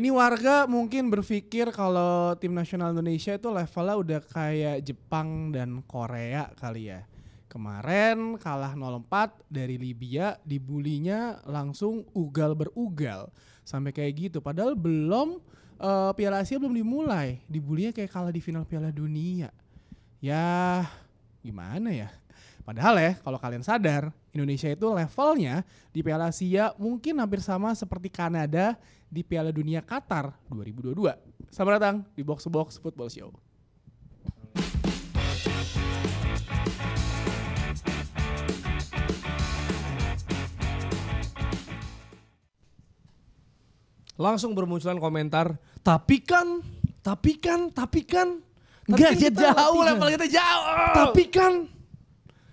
Ini warga mungkin berpikir kalau tim nasional Indonesia itu levelnya udah kayak Jepang dan Korea kali ya. Kemarin kalah 0-4 dari Libya, dibulinya langsung ugal berugal sampai kayak gitu. Padahal belum uh, Piala Asia belum dimulai, dibulinya kayak kalah di final Piala Dunia. Ya gimana ya? Padahal ya, kalau kalian sadar, Indonesia itu levelnya di Piala Asia mungkin hampir sama seperti Kanada di Piala Dunia Qatar 2022. Selamat datang di Box Box Football Show. Langsung bermunculan komentar, tapi kan, tapi kan, tapi kan. Enggak, dia jauh level kita jauh. Tapi kan.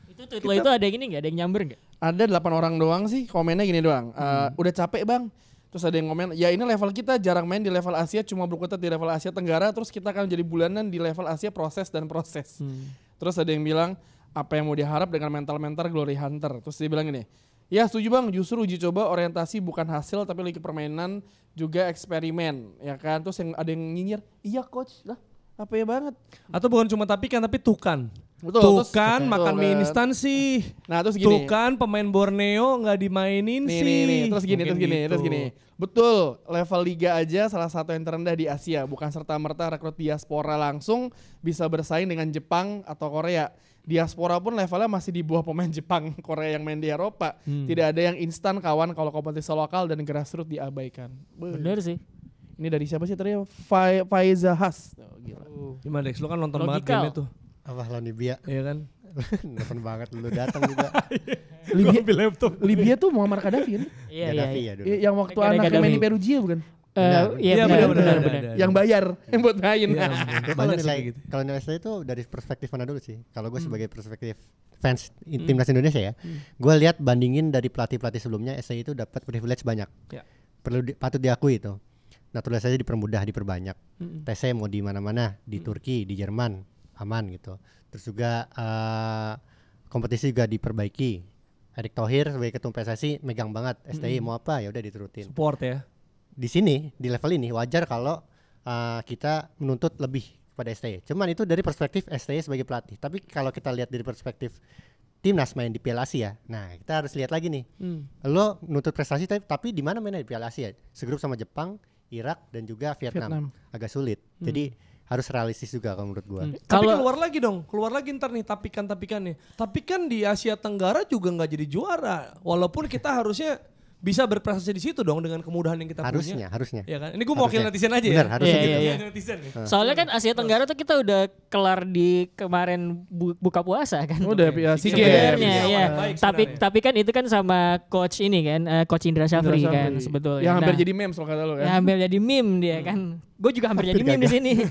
Itu tweet lo itu ada yang ini enggak? Ada yang nyamber enggak? Ada delapan orang doang sih, komennya gini doang. Uh, Udah capek bang, Terus ada yang komen, ya ini level kita jarang main di level Asia, cuma berkutat di level Asia Tenggara, terus kita akan jadi bulanan di level Asia proses dan proses. Hmm. Terus ada yang bilang, apa yang mau diharap dengan mental-mental Glory Hunter? Terus dia bilang ini, ya setuju bang, justru uji coba orientasi bukan hasil, tapi lagi permainan juga eksperimen, ya kan? Terus yang ada yang nyinyir, iya coach lah, apa ya banget. Atau bukan cuma tapi kan, tapi tukan. Betul, tuh terus, kan betul, makan mie kan. instan sih. Nah terus gini. Tuh kan pemain Borneo nggak dimainin nih, sih. Nih, nih, terus gini, terus gini, gitu. terus gini. Betul, level liga aja salah satu yang terendah di Asia. Bukan serta merta rekrut diaspora langsung bisa bersaing dengan Jepang atau Korea. Diaspora pun levelnya masih di bawah pemain Jepang, Korea yang main di Eropa. Hmm. Tidak ada yang instan kawan kalau kompetisi lokal dan grassroots diabaikan. Bener sih. Ini dari siapa sih tadi? Faiza Has. Oh, gila. Gimana Dex, lu kan nonton Logical. banget game itu apa Libya iya kan Nelfon banget lu datang juga iya. Libya laptop Libya tuh Muammar Gaddafi kan iya iya iya ya yang waktu anak di Perugia bukan eh, iya ya, benar benar Yang bayar, iya. yang buat main. Ya, kalau nilai gitu. kalau nilai saya itu dari perspektif mana dulu sih? Kalau gue hmm. sebagai perspektif fans hmm. timnas Indonesia ya, hmm. gue lihat bandingin dari pelatih pelatih sebelumnya, SA itu dapat privilege banyak. Ya. Perlu di, patut diakui itu. Naturalisasi dipermudah, diperbanyak. Hmm. TC e mau di mana-mana, di hmm. Turki, di Jerman, aman gitu. Terus juga uh, kompetisi juga diperbaiki. Erick Thohir sebagai ketum PSSI megang banget STI -hmm. mau apa ya udah diturutin. Support ya. Di sini di level ini wajar kalau uh, kita menuntut lebih kepada STI. Cuman itu dari perspektif STI sebagai pelatih. Tapi kalau kita lihat dari perspektif timnas main di Piala Asia. Nah, kita harus lihat lagi nih. Hmm. Lo menuntut prestasi tapi, tapi di mana main di Piala Asia? Segrup sama Jepang, Irak dan juga Vietnam. Vietnam. Agak sulit. Hmm. Jadi harus realistis juga kalau menurut gua. Hmm. Tapi Kalo, keluar lagi dong, keluar lagi ntar nih tapikan tapikan nih. Tapi kan di Asia Tenggara juga nggak jadi juara, walaupun kita harusnya bisa berprestasi di situ dong dengan kemudahan yang kita harusnya, punya. Harusnya, harusnya. Ya kan? Ini gue mau netizen aja ya. Bener, iya, gitu. iya, iya. ya. harusnya yeah, gitu. Yeah, netizen Soalnya kan Asia Tenggara tuh kita udah kelar di kemarin bu buka puasa kan. Udah ya, sih sebenarnya ya. Tapi tapi kan itu kan sama coach ini kan, uh, coach Indra Syafri, kan sebetulnya. Yang nah, hampir jadi meme soal kata lo kan. Yang hampir jadi meme dia kan. Hmm. Gue juga hampir, jadi meme di sini.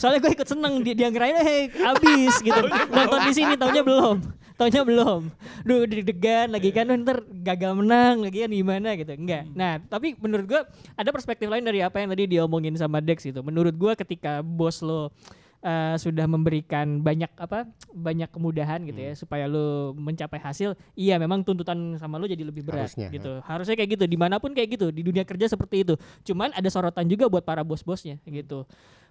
Soalnya gue ikut seneng dia, dia ngerayain, hey, habis gitu. Nonton di sini tahunya belum." taunya belum duh deg-degan lagi kan ntar gagal menang lagi kan gimana gitu enggak hmm. nah tapi menurut gue ada perspektif lain dari apa yang tadi diomongin sama Dex itu menurut gue ketika bos lo Uh, sudah memberikan banyak apa banyak kemudahan gitu ya hmm. ya supaya lo mencapai hasil iya memang tuntutan sama lo jadi lebih berat harusnya, gitu ya. harusnya kayak gitu dimanapun kayak gitu di dunia kerja seperti itu cuman ada sorotan juga buat para bos-bosnya gitu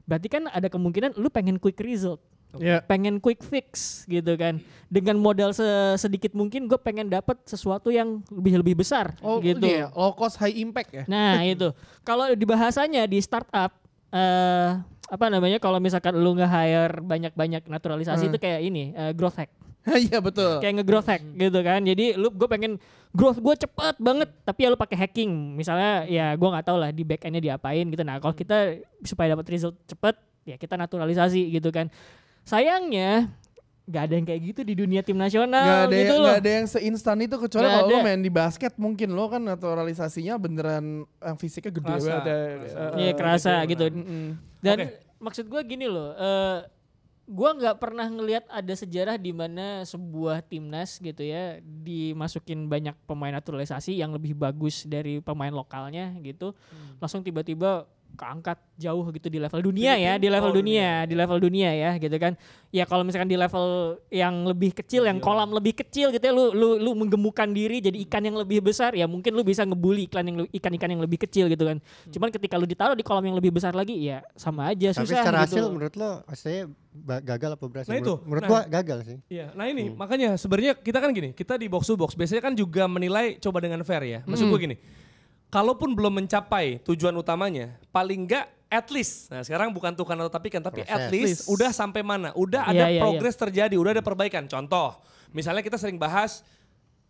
berarti kan ada kemungkinan lu pengen quick result yeah. Gitu. pengen quick fix gitu kan dengan modal sedikit mungkin gue pengen dapat sesuatu yang lebih lebih besar oh, gitu yeah. low cost high impact ya nah itu kalau di bahasanya di startup uh, apa namanya kalau misalkan lu nggak hire banyak-banyak naturalisasi hmm. itu kayak ini uh, growth hack Iya betul. Kayak nge-growth hack hmm. gitu kan. Jadi lu gue pengen growth gue cepet banget tapi ya lu pakai hacking. Misalnya ya gue nggak tahu lah di back endnya diapain gitu. Nah, kalau hmm. kita supaya dapat result cepet ya kita naturalisasi gitu kan sayangnya nggak ada yang kayak gitu di dunia tim nasional gak ada gitu loh. Gak ada yang seinstan itu kecuali kalau lo main di basket mungkin lo kan naturalisasinya beneran yang eh, fisiknya gede kerasa, banget. Kerasa. iya, iya, iya, iya kerasa gitu. gitu. Dan okay. maksud gue gini loh, uh, eh, gue nggak pernah ngelihat ada sejarah di mana sebuah timnas gitu ya dimasukin banyak pemain naturalisasi yang lebih bagus dari pemain lokalnya gitu. Hmm. Langsung tiba-tiba keangkat jauh gitu di level dunia ya, di level oh, dunia, di iya. level dunia ya gitu kan. Ya kalau misalkan di level yang lebih kecil, yang kolam lebih kecil gitu ya lu lu lu menggemukan diri jadi ikan yang lebih besar ya mungkin lu bisa ngebully iklan yang ikan-ikan yang lebih kecil gitu kan. Hmm. Cuman ketika lu ditaruh di kolam yang lebih besar lagi ya sama aja Tapi susah secara gitu. hasil menurut lo saya gagal apa berhasil? Nah itu. Menurut, menurut nah, gua gagal sih. Iya, nah ini hmm. makanya sebenarnya kita kan gini, kita di box to box biasanya kan juga menilai coba dengan fair ya. Maksud gua hmm. gini, kalaupun belum mencapai tujuan utamanya, paling enggak at least. Nah, sekarang bukan tuh atau tapi kan tapi at least, udah sampai mana? Udah iya, ada yeah, yeah, progres yeah. terjadi, udah ada perbaikan. Contoh, misalnya kita sering bahas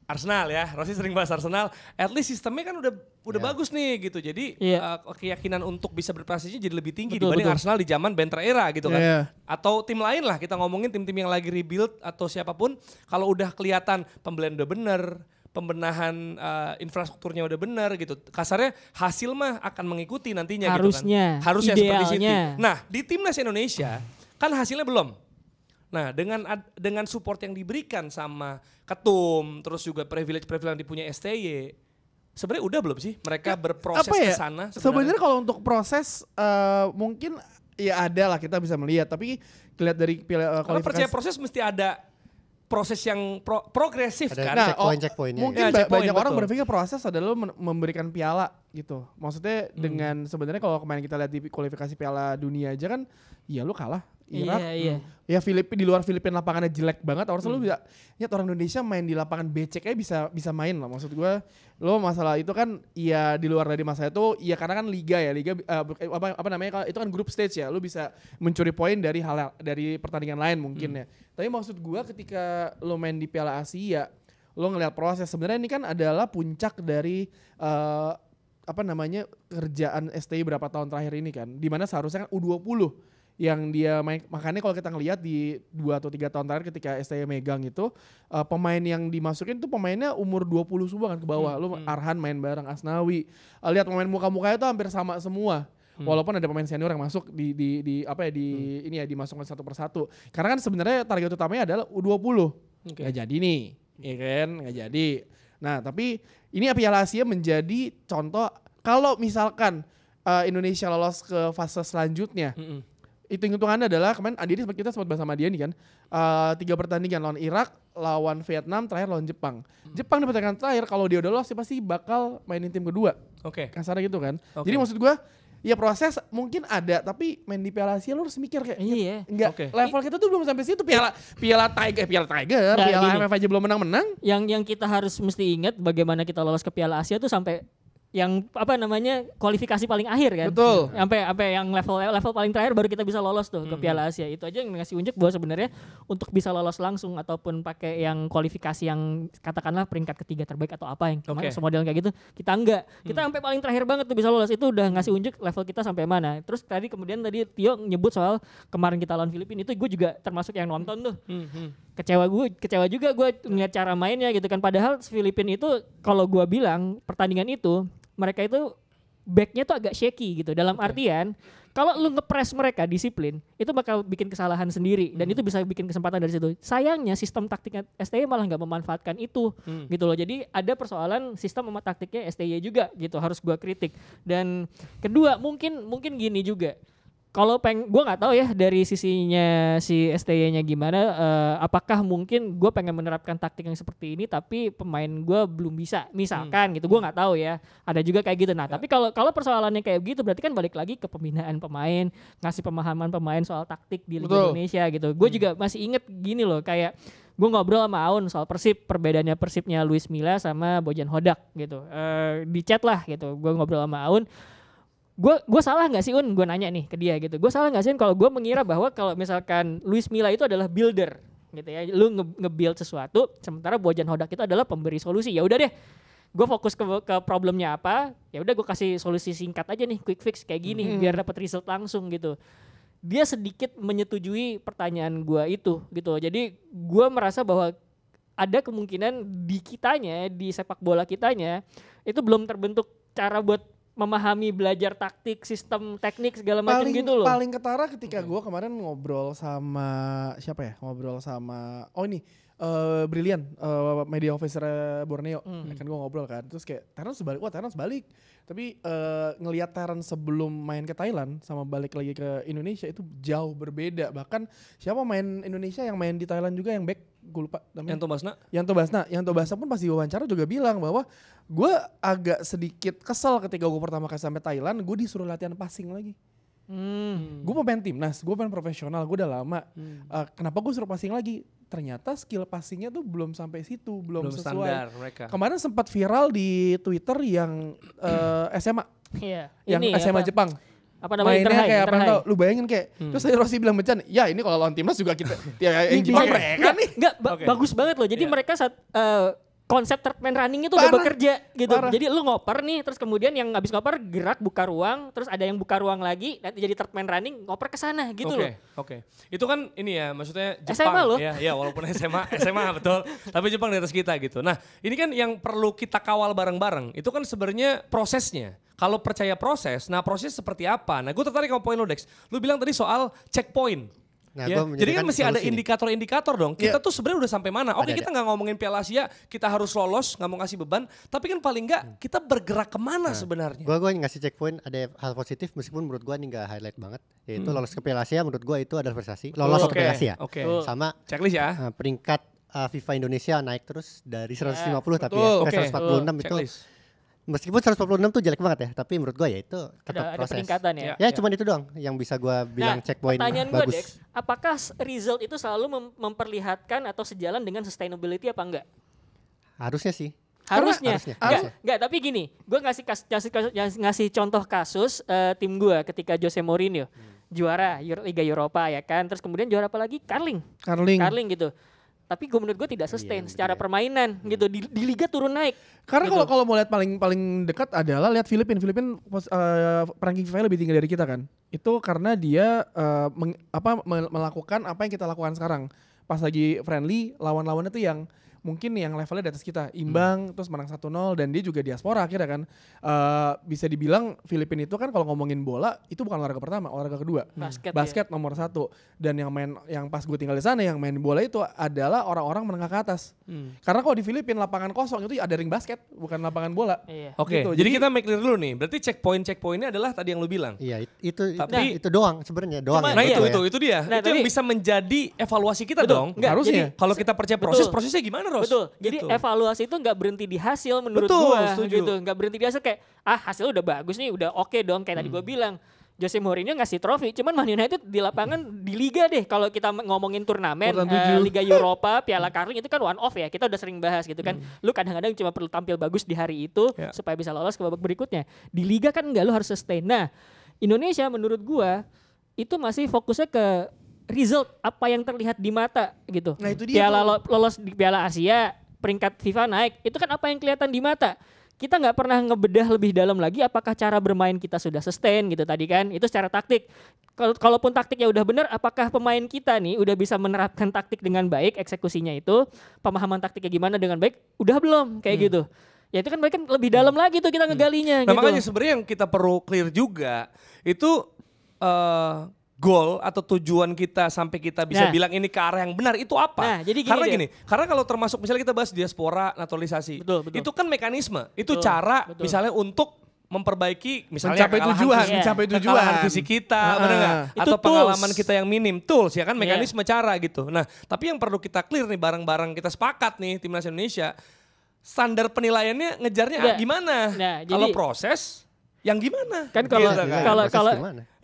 Arsenal ya, Rossi sering bahas Arsenal. At least sistemnya kan udah udah yeah. bagus nih gitu. Jadi yeah. Iya. uh, keyakinan untuk bisa berprestasi jadi lebih tinggi betul, dibanding betul. Arsenal di zaman Bentra era gitu kan. Iya. Atau tim lain lah kita ngomongin tim-tim yang lagi rebuild atau siapapun kalau udah kelihatan pembelian udah bener, pembenahan uh, infrastrukturnya udah benar gitu. Kasarnya hasil mah akan mengikuti nantinya Harusnya, gitu kan. Harusnya idealnya. seperti itu. Nah, di timnas Indonesia kan hasilnya belum. Nah, dengan dengan support yang diberikan sama ketum, terus juga privilege-privilege yang dipunya STY, sebenarnya udah belum sih mereka ya, berproses apa ya? ke sana sebenarnya kalau untuk proses uh, mungkin ya ada lah kita bisa melihat tapi lihat dari uh, eh, kalau percaya proses mesti ada proses yang pro progresif ada kan. Nah, oh, ya. mungkin ya, checkpoint, banyak betul. orang berpikir proses adalah memberikan piala gitu. Maksudnya hmm. dengan sebenarnya kalau kemarin kita lihat di kualifikasi Piala Dunia aja kan, ya lu kalah iya, Irak. Iya, iya. Ya Filipina di luar Filipina lapangannya jelek banget. Orang hmm. bisa ya orang Indonesia main di lapangan becek ya bisa bisa main lah. Maksud gua lo masalah itu kan ya di luar dari masa itu ya karena kan liga ya, liga uh, apa apa namanya itu kan grup stage ya. lo bisa mencuri poin dari hal dari pertandingan lain mungkin hmm. ya. Tapi maksud gue ketika lo main di Piala Asia lo ngeliat proses sebenarnya ini kan adalah puncak dari uh, apa namanya kerjaan STI berapa tahun terakhir ini kan dimana seharusnya kan U20 yang dia main makanya kalau kita ngelihat di dua atau tiga tahun terakhir ketika STI megang itu uh, pemain yang dimasukin tuh pemainnya umur 20 subuh kan ke bawah hmm, lu hmm. Arhan main bareng Asnawi uh, lihat pemain muka-mukanya tuh hampir sama semua hmm. walaupun ada pemain senior yang masuk di di, di apa ya di hmm. ini ya dimasukkan satu persatu karena kan sebenarnya target utamanya adalah U20 okay. Gak jadi nih ya kan nggak jadi nah tapi ini Piala Asia menjadi contoh kalau misalkan uh, Indonesia lolos ke fase selanjutnya. Mm -hmm. Itu hitungannya adalah kemarin Adi sempat kita sempat bahas sama dia nih kan. Uh, tiga pertandingan lawan Irak, lawan Vietnam, terakhir lawan Jepang. Hmm. Jepang di pertandingan terakhir kalau dia udah lolos pasti bakal mainin tim kedua. Oke. Okay. Kasarnya gitu kan. Okay. Jadi maksud gua Iya proses mungkin ada tapi main di Piala Asia lu harus mikir kayak iya enggak okay. level kita tuh belum sampai situ Piala Piala Tiger eh, Piala Tiger nah, Piala MF aja belum menang-menang yang yang kita harus mesti ingat bagaimana kita lolos ke Piala Asia tuh sampai yang apa namanya kualifikasi paling akhir kan. Betul. Iya. Sampai sampai yang level level paling terakhir baru kita bisa lolos tuh ke Piala Asia. Itu aja yang ngasih unjuk bahwa sebenarnya untuk bisa lolos langsung ataupun pakai yang kualifikasi yang katakanlah peringkat ketiga terbaik atau apa yang okay. semodel kayak gitu, kita enggak. Kita mm. sampai paling terakhir banget tuh bisa lolos. Itu udah ngasih mm. unjuk level kita sampai mana. Terus tadi kemudian tadi Tio nyebut soal kemarin kita lawan Filipina itu gue juga termasuk yang nonton tuh. Mm-hmm. Kecewa gue, kecewa juga gue melihat cara mainnya gitu kan. Padahal Filipina itu kalau gue bilang pertandingan itu mereka itu backnya tuh agak shaky gitu. Dalam okay. artian kalau lu ngepres mereka disiplin itu bakal bikin kesalahan sendiri dan hmm. itu bisa bikin kesempatan dari situ sayangnya sistem taktiknya STY malah nggak memanfaatkan itu hmm. gitu loh jadi ada persoalan sistem sama taktiknya STY juga gitu harus gua kritik dan kedua mungkin mungkin gini juga kalau peng gue nggak tahu ya dari sisinya si STY-nya gimana uh, apakah mungkin gue pengen menerapkan taktik yang seperti ini tapi pemain gue belum bisa misalkan hmm. gitu gue nggak tahu ya ada juga kayak gitu nah ya. tapi kalau kalau persoalannya kayak gitu berarti kan balik lagi ke pembinaan pemain ngasih pemahaman pemain soal taktik di Liga Betul. Indonesia gitu gue hmm. juga masih inget gini loh kayak gue ngobrol sama Aun soal Persib perbedaannya Persibnya Luis Milla sama Bojan Hodak gitu uh, di chat lah gitu gue ngobrol sama Aun gue gue salah nggak sih un gue nanya nih ke dia gitu gue salah nggak sih kalau gue mengira bahwa kalau misalkan Luis Milla itu adalah builder gitu ya lu nge, nge sesuatu sementara Bojan Hodak itu adalah pemberi solusi ya udah deh gue fokus ke, ke problemnya apa ya udah gue kasih solusi singkat aja nih quick fix kayak gini hmm. biar dapat result langsung gitu dia sedikit menyetujui pertanyaan gue itu gitu jadi gue merasa bahwa ada kemungkinan di kitanya di sepak bola kitanya itu belum terbentuk cara buat memahami belajar taktik, sistem, teknik segala macam gitu loh. Paling ketara ketika hmm. gue kemarin ngobrol sama siapa ya? Ngobrol sama oh ini uh, Brilian, uh, media officer eh, Borneo. hmm. Ya kan gue ngobrol kan. Terus kayak Terence balik, wah Terence balik. Tapi uh, ngelihat Terence sebelum main ke Thailand sama balik lagi ke Indonesia itu jauh berbeda. Bahkan siapa main Indonesia yang main di Thailand juga yang back gue lupa namanya. Yanto Basna. Yanto Basna. Yanto Basna pun pasti wawancara juga bilang bahwa gue agak sedikit kesel ketika gue pertama kali sampai Thailand, gue disuruh latihan passing lagi. Hmm. Gue pemain timnas, gue pemain profesional, gue udah lama. Hmm. Uh, kenapa gue suruh passing lagi? ternyata skill passingnya tuh belum sampai situ, belum, belum sesuai. mereka. Kemarin sempat viral di Twitter yang uh, SMA, yeah. yang Ini SMA apa? Jepang apa namanya mainnya kayak apa tau lu bayangin kayak hmm. terus tadi Rossi bilang becan ya ini kalau lawan timnas juga kita ya yang Jepang mereka nih enggak ba okay. bagus banget loh jadi yeah. mereka saat uh, konsep treatment running itu udah bekerja gitu. Parah. Jadi lu ngoper nih terus kemudian yang habis ngoper gerak buka ruang, terus ada yang buka ruang lagi nanti jadi treatment running ngoper ke sana gitu okay, loh. Oke. Okay. Itu kan ini ya maksudnya Jepang SMA loh. ya, ya walaupun SMA SMA betul, tapi Jepang di atas kita gitu. Nah, ini kan yang perlu kita kawal bareng-bareng. Itu kan sebenarnya prosesnya. Kalau percaya proses, nah proses seperti apa? Nah, gue tertarik sama poin lo Dex. Lu bilang tadi soal checkpoint Nah, ya. Jadi kan mesti ada indikator-indikator dong. Kita yeah. tuh sebenarnya udah sampai mana? Oke, okay, kita nggak ngomongin Piala Asia, kita harus lolos, nggak mau ngasih beban, tapi kan paling nggak hmm. kita bergerak kemana nah, sebenarnya? Gua gue ngasih checkpoint ada hal positif meskipun menurut gua ini nggak highlight banget, yaitu hmm. lolos ke Piala Asia menurut gua itu adalah prestasi. Lolos oh, okay. ke Piala Asia. Oke. Okay. Sama checklist ya. Uh, peringkat uh, FIFA Indonesia naik terus dari 150 ya, yeah, tapi ya, ke okay. 146 oh, itu checklist meskipun 146 tuh jelek banget ya, tapi menurut gua ya itu tetap proses. Ada peningkatan ya. Ya, ya. cuman itu doang yang bisa gua nah, bilang nah, checkpoint pertanyaan bagus. Dex, apakah result itu selalu mem memperlihatkan atau sejalan dengan sustainability apa enggak? Harusnya sih. Harusnya. Harusnya. Enggak, harusnya. enggak, tapi gini, gua ngasih kas, ngasih, ngasih, ngasih contoh kasus uh, tim gua ketika Jose Mourinho hmm. juara Liga Eropa ya kan, terus kemudian juara apa lagi? Carling. Carling. Carling gitu tapi gue menurut gue tidak iya, sustain iya, secara iya. permainan hmm. gitu di, di liga turun naik. Karena gitu. kalau gitu. kalau mau lihat paling paling dekat adalah lihat Filipin. Filipin uh, ranking FIFA lebih tinggi dari kita kan. Itu karena dia uh, meng, apa melakukan apa yang kita lakukan sekarang. Pas lagi friendly lawan-lawannya tuh yang mungkin yang levelnya di atas kita hmm. imbang hmm. terus menang 1-0 dan dia juga diaspora akhirnya kan uh, bisa dibilang Filipina itu kan kalau ngomongin bola itu bukan olahraga pertama olahraga kedua hmm. basket, basket ya. nomor satu dan yang main yang pas gue tinggal di sana yang main bola itu adalah orang-orang menengah ke atas hmm. karena kalau di Filipina lapangan kosong itu ada ring basket bukan lapangan bola iya. oke okay. gitu. jadi, jadi kita make clear dulu nih berarti checkpoint checkpointnya adalah tadi yang lu bilang iya itu tapi nah, itu doang sebenarnya doang cuman, nah, iya, ya, nah itu, itu dia nah, itu tapi, yang bisa menjadi evaluasi kita betul, dong harusnya kalau kita percaya proses prosesnya gimana terus. Betul. Jadi gitu. evaluasi itu nggak berhenti di hasil menurut Betul, gua setuju. gitu. Nggak berhenti di hasil kayak ah hasil udah bagus nih, udah oke okay dong kayak hmm. tadi gua hmm. bilang. Jose Mourinho ngasih trofi, cuman Man United di lapangan di liga deh. Kalau kita ngomongin turnamen uh, Liga Eropa, Piala Karling itu kan one off ya. Kita udah sering bahas gitu kan. Hmm. Lu kadang-kadang cuma perlu tampil bagus di hari itu yeah. supaya bisa lolos ke babak berikutnya. Di liga kan enggak lu harus sustain. Nah, Indonesia menurut gua itu masih fokusnya ke result apa yang terlihat di mata gitu. Nah, itu dia. Piala lo, lolos di Piala Asia, peringkat FIFA naik. Itu kan apa yang kelihatan di mata. Kita nggak pernah ngebedah lebih dalam lagi apakah cara bermain kita sudah sustain gitu tadi kan. Itu secara taktik. Kalau kalaupun taktiknya udah benar, apakah pemain kita nih udah bisa menerapkan taktik dengan baik, eksekusinya itu, pemahaman taktiknya gimana dengan baik, udah belum kayak hmm. gitu. Ya itu kan mereka lebih dalam hmm. lagi tuh kita hmm. ngegalinya. Nah gitu. makanya sebenarnya yang kita perlu clear juga itu uh, goal atau tujuan kita sampai kita bisa nah. bilang ini ke arah yang benar itu apa? Nah, jadi gini karena deh. gini, karena kalau termasuk misalnya kita bahas diaspora, naturalisasi, betul, betul. itu kan mekanisme, itu betul, cara betul. misalnya untuk memperbaiki misalnya mencapai tujuan, fisik, mencapai tujuan visi kita, uh, benar Atau tools. pengalaman kita yang minim, tools ya kan iya. mekanisme yeah. cara gitu. Nah, tapi yang perlu kita clear nih barang-barang kita sepakat nih timnas Indonesia standar penilaiannya ngejarnya nah, gimana? Nah, kalau proses yang gimana? Kan kalau gitu, kan? kalau kalau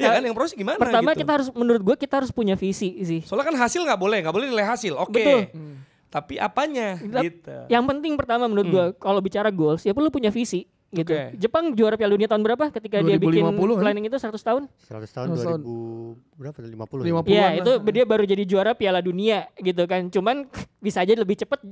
ya kan yang proses gimana? Pertama gitu. kita harus menurut gue kita harus punya visi sih. Soalnya kan hasil nggak boleh, nggak boleh nilai hasil. Oke. Okay. Hmm. Tapi apanya? gitu. Yang penting pertama menurut hmm. gue kalau bicara goals ya perlu punya visi gitu. Okay. Jepang juara Piala Dunia tahun berapa ketika 2050, dia bikin eh? planning itu 100 tahun? 100 tahun 2000 berapa? 50 ya. Iya, itu lah. dia baru jadi juara Piala Dunia gitu kan. Cuman bisa aja lebih cepat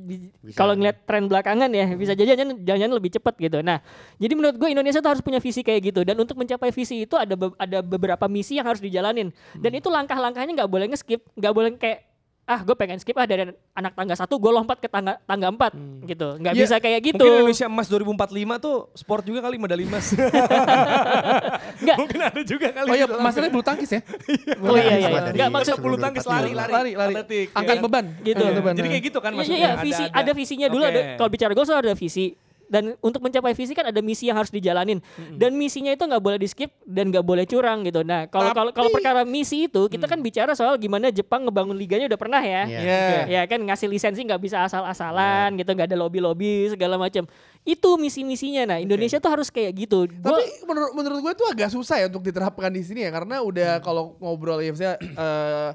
kalau ngeliat tren belakangan ya, bisa hmm. aja jangan lebih cepat gitu. Nah, jadi menurut gue Indonesia tuh harus punya visi kayak gitu dan untuk mencapai visi itu ada be ada beberapa misi yang harus dijalanin. Dan hmm. itu langkah-langkahnya nggak boleh nge-skip, nggak boleh kayak ah gue pengen skip ah dari anak tangga satu gue lompat ke tangga tangga empat hmm. gitu nggak ya, bisa kayak gitu mungkin Indonesia emas 2045 tuh sport juga kali medali emas nggak mungkin ada juga kali oh iya gitu. masalahnya bulu tangkis ya iya. oh iya iya, iya. nggak maksud bulu tangkis lari lari lari, lari. angkat ya. beban gitu ya. beban. jadi kayak gitu kan iya, maksudnya ya, ya, visi, ada, ada. ada visinya dulu okay. ada kalau bicara gue soal ada visi dan untuk mencapai visi kan ada misi yang harus dijalanin mm-hmm. dan misinya itu nggak boleh di skip dan nggak boleh curang gitu nah kalau kalau kalau perkara misi itu kita mm. kan bicara soal gimana Jepang ngebangun liganya udah pernah ya yeah. Iya. Iya. Yeah. ya kan ngasih lisensi nggak bisa asal-asalan yeah. gitu nggak ada lobby lobby segala macam itu misi-misinya nah Indonesia okay. Iya. tuh harus kayak gitu gua, tapi menurut menurut gue tuh agak susah ya untuk diterapkan di sini ya karena udah mm. kalau ngobrol ya misalnya uh,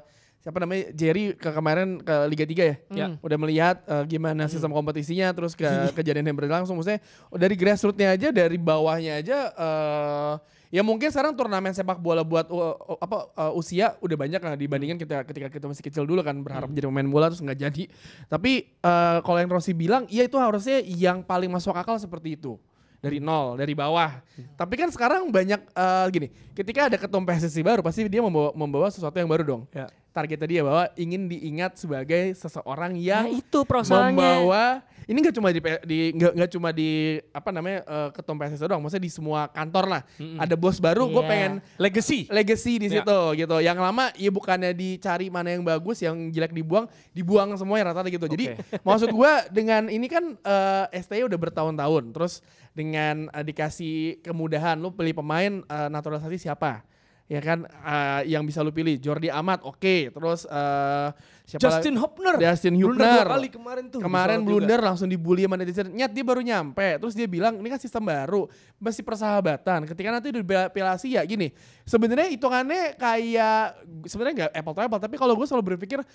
siapa namanya Jerry ke kemarin ke Liga 3 ya. Hmm. ya. Udah melihat uh, gimana hmm. sistem kompetisinya terus ke kejadian yang berlangsung maksudnya oh, dari grassrootsnya aja dari bawahnya aja uh, ya mungkin sekarang turnamen sepak bola buat uh, uh, apa uh, usia udah banyak kan dibandingkan hmm. kita ketika kita masih kecil dulu kan berharap hmm. jadi pemain bola terus nggak jadi. Tapi uh, kalau yang Rossi bilang iya itu harusnya yang paling masuk akal seperti itu dari nol dari bawah. Tapi kan sekarang banyak uh, gini, ketika ada ketum PSSI baru pasti dia membawa membawa sesuatu yang baru dong. Ya target tadi ya bahwa ingin diingat sebagai seseorang nah, yang nah, itu membawa ini nggak cuma di nggak cuma di apa namanya uh, ketum PSS doang maksudnya di semua kantor lah mm -hmm. ada bos baru yeah. gue iya. pengen legacy legacy di ya. situ yeah. gitu yang lama ya bukannya dicari mana yang bagus yang jelek dibuang dibuang semua ya rata-rata gitu jadi maksud gue dengan ini kan uh, eh, STI udah bertahun-tahun terus dengan uh, dikasih kemudahan lu pilih pemain uh, naturalisasi siapa ya kan uh, yang bisa lu pilih Jordi Amat oke okay. terus uh, siapa Justin Hopner Justin Hopner kali kemarin tuh kemarin blunder juga. langsung dibully sama netizen nyat dia baru nyampe terus dia bilang ini kan sistem baru masih persahabatan ketika nanti di Piala Asia ya gini sebenarnya hitungannya kayak sebenarnya nggak apple to apple tapi kalau gue selalu berpikir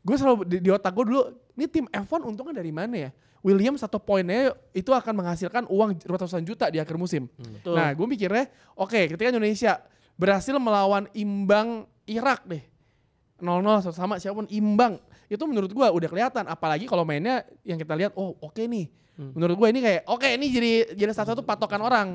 gue selalu di, di otak gue dulu ini tim F1 untungnya dari mana ya William satu poinnya itu akan menghasilkan uang ratusan juta di akhir musim. Hmm. Nah, gue mikirnya, oke, okay, ketika Indonesia berhasil melawan imbang Irak deh. 0-0 sama siapapun imbang. Itu menurut gua udah kelihatan apalagi kalau mainnya yang kita lihat oh oke okay nih. Hmm. Menurut gua ini kayak oke okay, ini jadi jadi salah satu patokan orang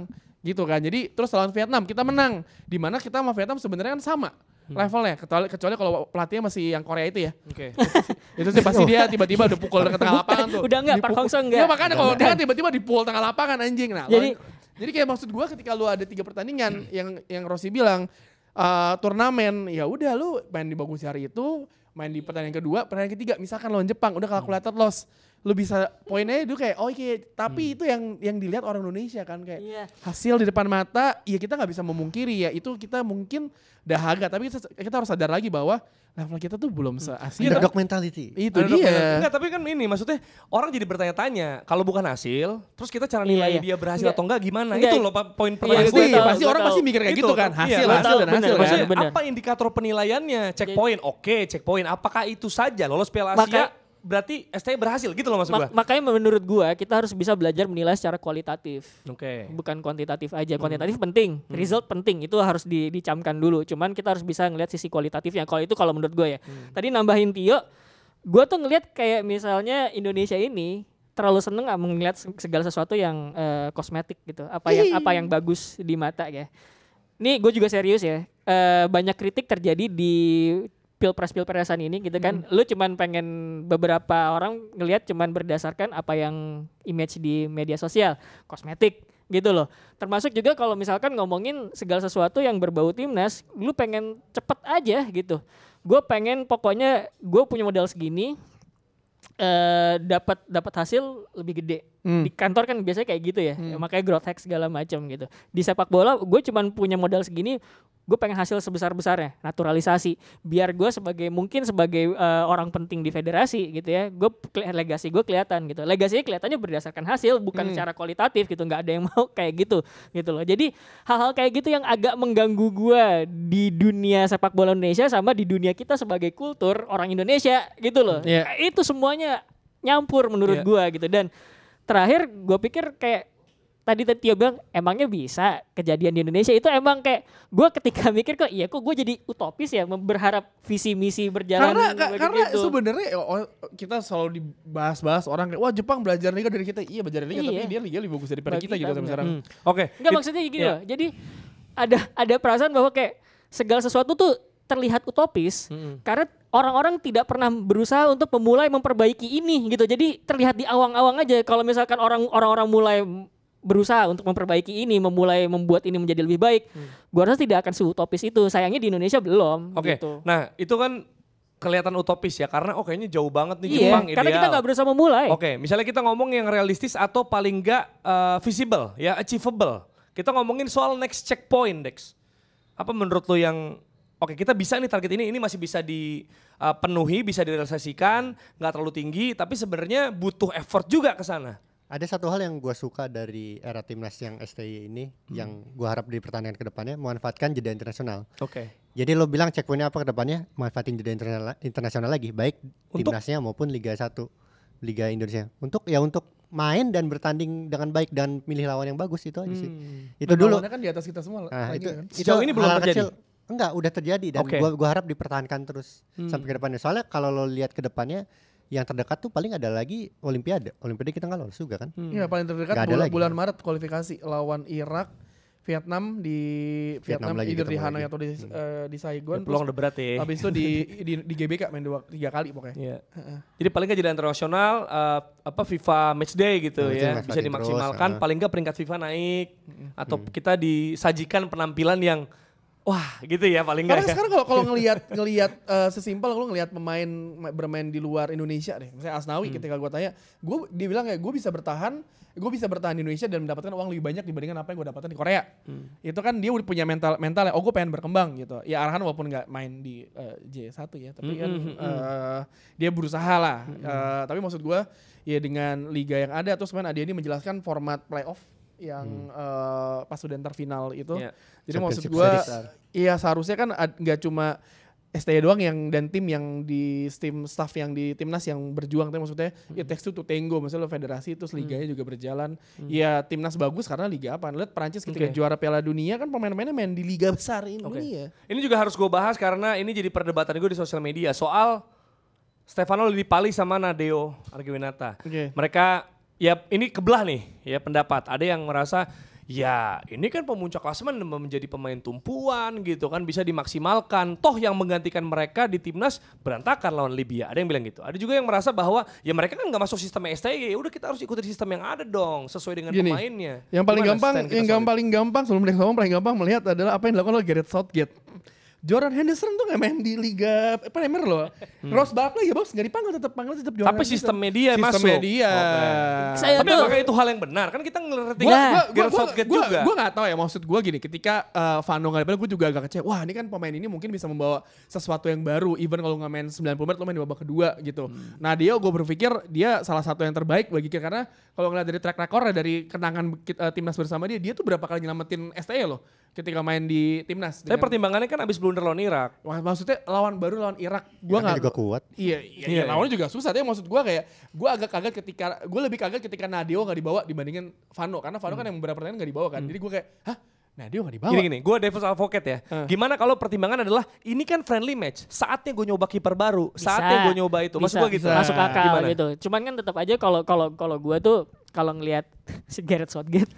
gitu kan. Jadi terus lawan Vietnam kita menang. di mana kita sama Vietnam sebenarnya kan sama hmm. levelnya kecuali kecuali kalau pelatihnya masih yang Korea itu ya. Oke. Okay. itu sih pasti dia tiba-tiba udah pukul tengah lapangan tuh. Udah enggak Park Hong Seo enggak. Ya makanya kalau dia kan tiba-tiba dipukul tengah lapangan anjing nah. Jadi jadi kayak maksud gue ketika lu ada tiga pertandingan hmm. yang yang Rossi bilang uh, turnamen ya udah lu main di bagus hari itu, main di pertandingan kedua, pertandingan ketiga misalkan lawan Jepang udah kalkulator hmm. loss lu bisa poinnya itu kayak oh okay, iya, tapi hmm. itu yang yang dilihat orang Indonesia kan kayak yeah. hasil di depan mata ya kita nggak bisa memungkiri ya itu kita mungkin dahaga tapi kita, kita harus sadar lagi bahwa level kita tuh belum hmm. se-asil. Underdog iya, mentality. Itu Ada dia. Enggak, tapi kan ini maksudnya orang jadi bertanya-tanya, kalau bukan hasil, terus kita cara nilai yeah. dia berhasil yeah. atau enggak gimana? yeah. Itu loh poin iya, pertama yeah, pasti, tahu, pasti orang pasti mikir kayak gitu, gitu kan, hasil, yeah, hasil dan hasil. Kan? Bener, kan? apa indikator penilaiannya? Checkpoint, oke, okay, checkpoint. Apakah itu saja lolos Piala Asia? Maka, berarti STI berhasil gitu loh maksud Ma gue. Makanya menurut gua kita harus bisa belajar menilai secara kualitatif. Oke. Okay. Bukan kuantitatif aja. Hmm. Kuantitatif hmm. penting, hmm. result penting, itu harus di, dicamkan dulu. Cuman kita harus bisa ngelihat sisi kualitatifnya. Kalau itu kalau menurut gua ya. Hmm. Tadi nambahin Tio, gua tuh ngelihat kayak misalnya Indonesia ini terlalu seneng nggak melihat segala sesuatu yang uh, kosmetik gitu apa yang apa yang bagus di mata ya ini gue juga serius ya uh, banyak kritik terjadi di pilpres-pilpresan ini gitu kan. Hmm. Lu cuman pengen beberapa orang ngelihat cuman berdasarkan apa yang image di media sosial, kosmetik gitu loh. Termasuk juga kalau misalkan ngomongin segala sesuatu yang berbau timnas, lu pengen cepet aja gitu. Gue pengen pokoknya gue punya modal segini, eh dapat dapat hasil lebih gede. Hmm. Di kantor kan biasanya kayak gitu ya, hmm. ya makanya growth hack segala macam gitu. Di sepak bola gue cuman punya modal segini, gue pengen hasil sebesar besarnya naturalisasi biar gue sebagai mungkin sebagai uh, orang penting di federasi gitu ya gue legasi gue kelihatan gitu legasinya kelihatannya berdasarkan hasil bukan hmm. secara kualitatif gitu nggak ada yang mau kayak gitu gitu loh jadi hal-hal kayak gitu yang agak mengganggu gue di dunia sepak bola Indonesia sama di dunia kita sebagai kultur orang Indonesia gitu loh yeah. itu semuanya nyampur menurut yeah. gue gitu dan terakhir gue pikir kayak tadi tadi Tio bilang emangnya bisa kejadian di Indonesia itu emang kayak gue ketika mikir kok iya kok gue jadi utopis ya berharap visi misi berjalan karena ka, karena gitu. sebenarnya kita selalu dibahas-bahas orang kayak wah Jepang belajar nih dari kita iya belajar nih iya. tapi dia liga lebih bagus dari Bagi kita, gitu sampai sekarang hmm. oke okay. nggak maksudnya gini yeah. loh jadi ada ada perasaan bahwa kayak segala sesuatu tuh terlihat utopis hmm. karena orang-orang tidak pernah berusaha untuk memulai memperbaiki ini gitu. Jadi terlihat di awang-awang aja kalau misalkan orang-orang mulai berusaha untuk memperbaiki ini, memulai membuat ini menjadi lebih baik, hmm. gua rasa tidak akan seutopis itu. Sayangnya di Indonesia belum. Oke. Okay. Gitu. Nah, itu kan kelihatan utopis ya karena oh kayaknya jauh banget nih iya, Jepang ideal. Karena kita nggak berusaha memulai. Oke, okay, misalnya kita ngomong yang realistis atau paling nggak uh, visible ya achievable. Kita ngomongin soal next checkpoint, Dex. Apa menurut lo yang oke kita bisa nih target ini ini masih bisa dipenuhi, eh, bisa direalisasikan, nggak terlalu tinggi, tapi sebenarnya butuh effort juga ke sana. Ada satu hal yang gue suka dari era timnas yang STI ini, hmm. yang gue harap di pertandingan kedepannya memanfaatkan jeda internasional. Oke. Okay. Jadi lo bilang checkpointnya apa kedepannya, depannya, manfaatin jeda internasional, internasional lagi, baik untuk? timnasnya maupun Liga 1, Liga Indonesia. Untuk ya untuk main dan bertanding dengan baik dan milih lawan yang bagus itu aja sih. Hmm. Itu dulu. kan di atas kita semua. Nah, itu, kan? itu itu ini belum terjadi. Kecil, enggak, udah terjadi dan okay. gue gua harap dipertahankan terus hmm. sampai ke depannya. Soalnya kalau lo lihat ke depannya yang terdekat tuh paling ada lagi Olimpiade. Olimpiade kita nggak lolos juga kan? Hmm. Iya hmm. paling terdekat bulan, bulan Maret kualifikasi lawan Irak, Vietnam di Vietnam, Vietnam lagi di Hanoi atau di hmm. uh, di Saigon. Ya, peluang udah berat ya. Habis itu di, di di GBK main dua tiga kali pokoknya. Iya. jadi paling nggak jadi internasional uh, apa FIFA Match Day gitu nah, ya bisa dimaksimalkan. Terus, paling nggak peringkat FIFA naik hmm. atau hmm. kita disajikan penampilan yang wah gitu ya paling nggak. Karena ya. sekarang kalau kalau ngelihat ngelihat uh, sesimpel lu ngelihat pemain bermain di luar Indonesia deh. Misalnya Asnawi hmm. ketika gue tanya, gue dibilang kayak gue bisa bertahan, gue bisa bertahan di Indonesia dan mendapatkan uang lebih banyak dibandingkan apa yang gue dapatkan di Korea. Hmm. Itu kan dia udah punya mental mental ya, oh gue pengen berkembang gitu. Ya Arhan walaupun nggak main di uh, eh, J1 ya, tapi hmm, kan hmm, uh, dia berusaha lah. Hmm. Uh, tapi maksud gue ya dengan liga yang ada terus kemarin Adi ini menjelaskan format playoff yang hmm. uh, pas udah ntar final itu. Yeah. Jadi maksud gue, iya seharusnya kan nggak cuma STY doang yang dan tim yang di tim staff yang di timnas yang berjuang tapi maksudnya ya hmm. ya it tuh tenggo maksudnya misalnya federasi itu hmm. liganya hmm. juga berjalan hmm. ya timnas bagus karena liga apa lihat Prancis ketika okay. juara Piala Dunia kan pemain-pemainnya main di liga besar ini okay. ya ini juga harus gue bahas karena ini jadi perdebatan gue di sosial media soal Stefano Lillipali sama Nadeo Argiwinata okay. mereka ya ini kebelah nih ya pendapat. Ada yang merasa ya ini kan pemuncak klasemen menjadi pemain tumpuan gitu kan bisa dimaksimalkan. Toh yang menggantikan mereka di timnas berantakan lawan Libya. Ada yang bilang gitu. Ada juga yang merasa bahwa ya mereka kan nggak masuk sistem STY. Ya udah kita harus ikuti sistem yang ada dong sesuai dengan Gini, pemainnya. Yang paling Gimana gampang, yang paling gampang sebelum paling gampang melihat adalah apa yang dilakukan oleh Gareth Southgate Jordan Henderson tuh gak main di Liga Premier loh. Hmm. Ross Barkley ya bos nggak dipanggil tetap panggil tetap Jordan. Tapi sistem media sistemnya masuk. Media. dia. Oh, okay. Saya Tapi apakah itu hal yang benar? Kan kita ngerti gua, nah, gua, gua, gua, juga. Gue gak tau ya maksud gue gini. Ketika uh, eh, Vano gak dipanggil gue juga agak kecewa. Wah ini kan pemain ini mungkin bisa membawa sesuatu yang baru. Even kalau gak main 90 menit lo main di babak kedua gitu. Hmm. Nah dia gue berpikir dia salah satu yang terbaik bagi kita. Karena kalau ngeliat dari track record dari kenangan uh, timnas bersama dia. Dia tuh berapa kali nyelamatin STE loh ketika main di timnas. Tapi pertimbangannya kan abis blunder lawan Irak. maksudnya lawan baru lawan Irak, gua nggak juga kuat. Iya, iya, iya, iya, iya. lawannya juga susah. Tapi maksud gue kayak gue agak kaget ketika gue lebih kaget ketika Nadio nggak dibawa dibandingin Vano karena Vano kan hmm. kan yang beberapa pertandingan nggak dibawa kan. Hmm. Jadi gue kayak, "Hah? Nadio nggak dibawa?" Gini gini, gua Devil's Advocate ya. Uh. Gimana kalau pertimbangan adalah ini kan friendly match, saatnya gue nyoba kiper baru, bisa, saatnya gue nyoba itu. Maksud gue gitu. Masuk akal Gimana? gitu. Cuman kan tetap aja kalau kalau kalau gue tuh kalau ngelihat si Gareth Southgate.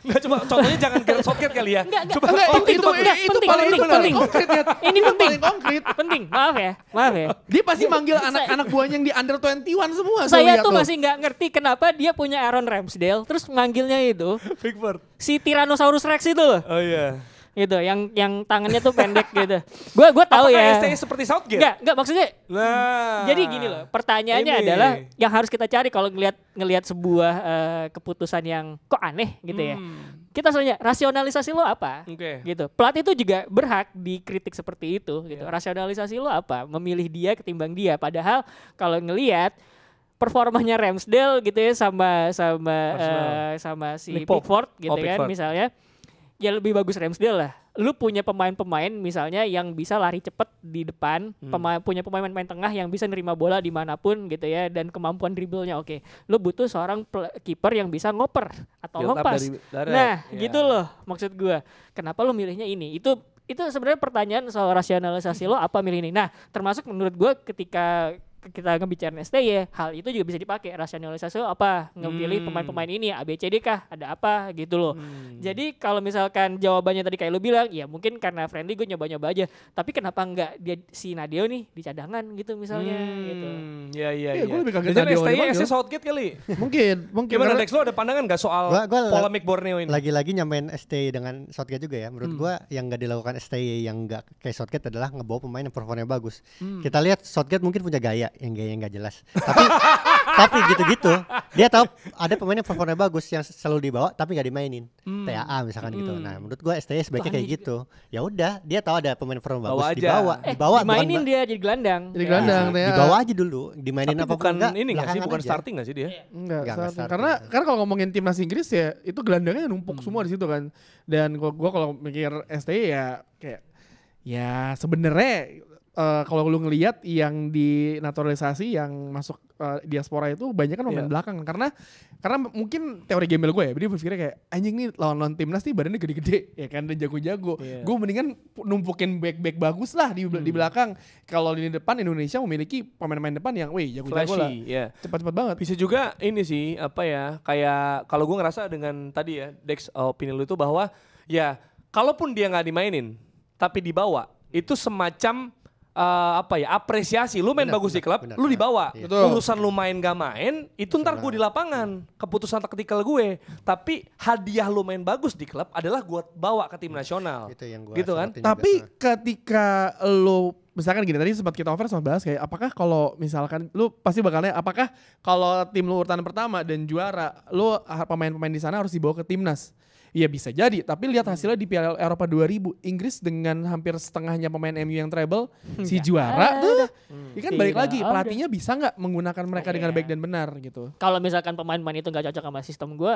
Enggak cuma contohnya jangan Gareth Southgate kali ya. Enggak, enggak. Coba, enggak, oh, itu, itu, enggak, itu, penting, paling penting, penting. Ya. Ini penting. Paling konkret. penting. Maaf ya. Maaf ya. Dia pasti manggil anak-anak buahnya yang di under 21 semua. Saya tuh masih enggak ngerti kenapa dia punya Aaron Ramsdale terus manggilnya itu Pickford. Si Tyrannosaurus Rex itu loh. Oh iya. Yeah gitu yang yang tangannya tuh pendek gitu gue gue tahu ya. ya STI seperti Southgate nggak nggak maksudnya nah, jadi gini loh pertanyaannya ini. adalah yang harus kita cari kalau ngelihat ngelihat sebuah uh, keputusan yang kok aneh gitu ya. hmm. ya kita soalnya rasionalisasi lo apa okay. gitu pelatih itu juga berhak dikritik seperti itu gitu yeah. rasionalisasi lo apa memilih dia ketimbang dia padahal kalau ngelihat performanya Ramsdale gitu ya sama sama uh, sama si Pickford, gitu oh, kan Pickford. misalnya ya lebih bagus Ramsdale lah. Lu punya pemain-pemain misalnya yang bisa lari cepet di depan, hmm. pemain punya pemain-pemain tengah yang bisa nerima bola dimanapun gitu ya dan kemampuan dribblenya oke. Okay. Lu butuh seorang kiper yang bisa ngoper atau Build ngepas. nah, yeah. gitu loh maksud gue. Kenapa lu milihnya ini? Itu itu sebenarnya pertanyaan soal rasionalisasi lo apa milih ini. Nah, termasuk menurut gue ketika kita ngebicarain STY, ya, hal itu juga bisa dipakai rasionalisasi oh, apa ngepilih hmm. pemain-pemain ini ABCD kah ada apa gitu loh. Hmm. Jadi kalau misalkan jawabannya tadi kayak lo bilang, ya mungkin karena friendly gue nyoba-nyoba aja. Tapi kenapa enggak dia si Nadio nih di cadangan gitu misalnya hmm. gitu. ya ya ya, Ya, gue iya. lebih kaget Nadio. STY STY Southgate kali. mungkin mungkin. Gimana Dex lo ada pandangan gak soal gua, gua polemik Borneo ini? Lagi-lagi nyamain STY dengan Southgate juga ya. Menurut hmm. gue yang gak dilakukan STY yang gak kayak Southgate adalah ngebawa pemain yang performanya bagus. Hmm. Kita lihat Southgate mungkin punya gaya yang gayanya nggak jelas. Tapi tapi gitu-gitu. Dia tahu ada pemain yang performanya bagus yang selalu dibawa tapi nggak dimainin. Hmm. TAA misalkan gitu. hmm. gitu. Nah, menurut gua STI sebaiknya kayak gitu. Ya udah, dia tahu ada pemain performa bagus aja. dibawa, eh, dibawa dimainin dia jadi gelandang. Jadi gelandang iya. ya. Dibawa aja dulu, dimainin apa bukan enggak, ini enggak sih, bukan aja. starting enggak sih dia? Enggak, enggak, enggak karena karena kalau ngomongin timnas Inggris ya itu gelandangnya numpuk hmm. semua di situ kan. Dan gua, gua kalau mikir STI ya kayak ya sebenarnya uh, kalau lu ngelihat yang di naturalisasi yang masuk uh, diaspora itu banyak kan pemain yeah. belakang karena karena mungkin teori gembel gue ya jadi berpikirnya kayak anjing nih lawan lawan timnas nih badannya gede-gede ya kan dan jago-jago yeah. gue mendingan numpukin back-back bagus lah di hmm. di belakang kalau di depan Indonesia memiliki pemain-pemain depan yang wih jago-jago lah yeah. cepat-cepat banget bisa juga ini sih apa ya kayak kalau gue ngerasa dengan tadi ya Dex eh, opini lu itu bahwa ya kalaupun dia nggak dimainin tapi dibawa itu semacam uh, apa ya apresiasi lu main bener, bagus bener, di klub bener, lu dibawa iya. urusan lu main gak main itu ntar gue di lapangan keputusan taktikal gue tapi hadiah lu main bagus di klub adalah gue bawa ke tim nasional itu yang gua gitu kan tapi juga. ketika lu misalkan gini tadi sempat kita over sama bahas kayak apakah kalau misalkan lu pasti bakalnya apakah kalau tim lu urutan pertama dan juara lu pemain-pemain di sana harus dibawa ke timnas Iya bisa jadi, tapi lihat hmm. hasilnya di Piala Eropa 2000, Inggris dengan hampir setengahnya pemain MU yang treble, si juara tuh. Ah, hmm. Ya kan balik lagi, oh, pelatihnya bisa nggak menggunakan mereka dengan iya. baik dan benar gitu. Kalau misalkan pemain-pemain itu nggak cocok sama sistem gue,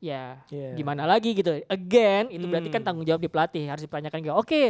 ya yeah. gimana lagi gitu. Again, itu berarti kan hmm. tanggung jawab di pelatih, harus dipertanyakan gitu. Oke, okay,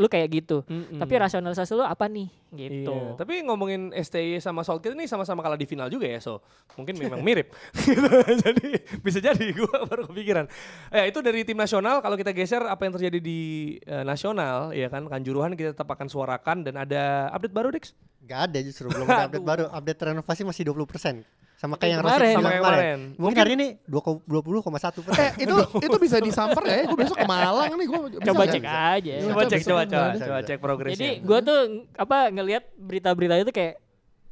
lu kayak gitu. Mm -mm. Tapi rasionalisasi lu apa nih gitu. Iya. Tapi ngomongin STI sama Solskjaer ini sama-sama kalah di final juga ya, so mungkin memang mirip. Gitu. jadi bisa jadi gua baru kepikiran. Ya itu dari tim nasional kalau kita geser apa yang terjadi di uh, nasional ya kan kanjuruhan kita tetap akan suarakan dan ada update baru Dix? Gak ada justru belum ada update baru. Update renovasi masih 20% sama kayak yang kemarin, sama kemarin. kemarin. Mungkin hari ini dua puluh koma satu persen. Eh, itu itu bisa disamper ya? Gue besok ke Malang nih. Gua coba cek bisa. aja. Coba, coba cek, coba coba, coba, coba cek progresnya. Jadi hmm. gue tuh apa ngelihat berita-berita itu kayak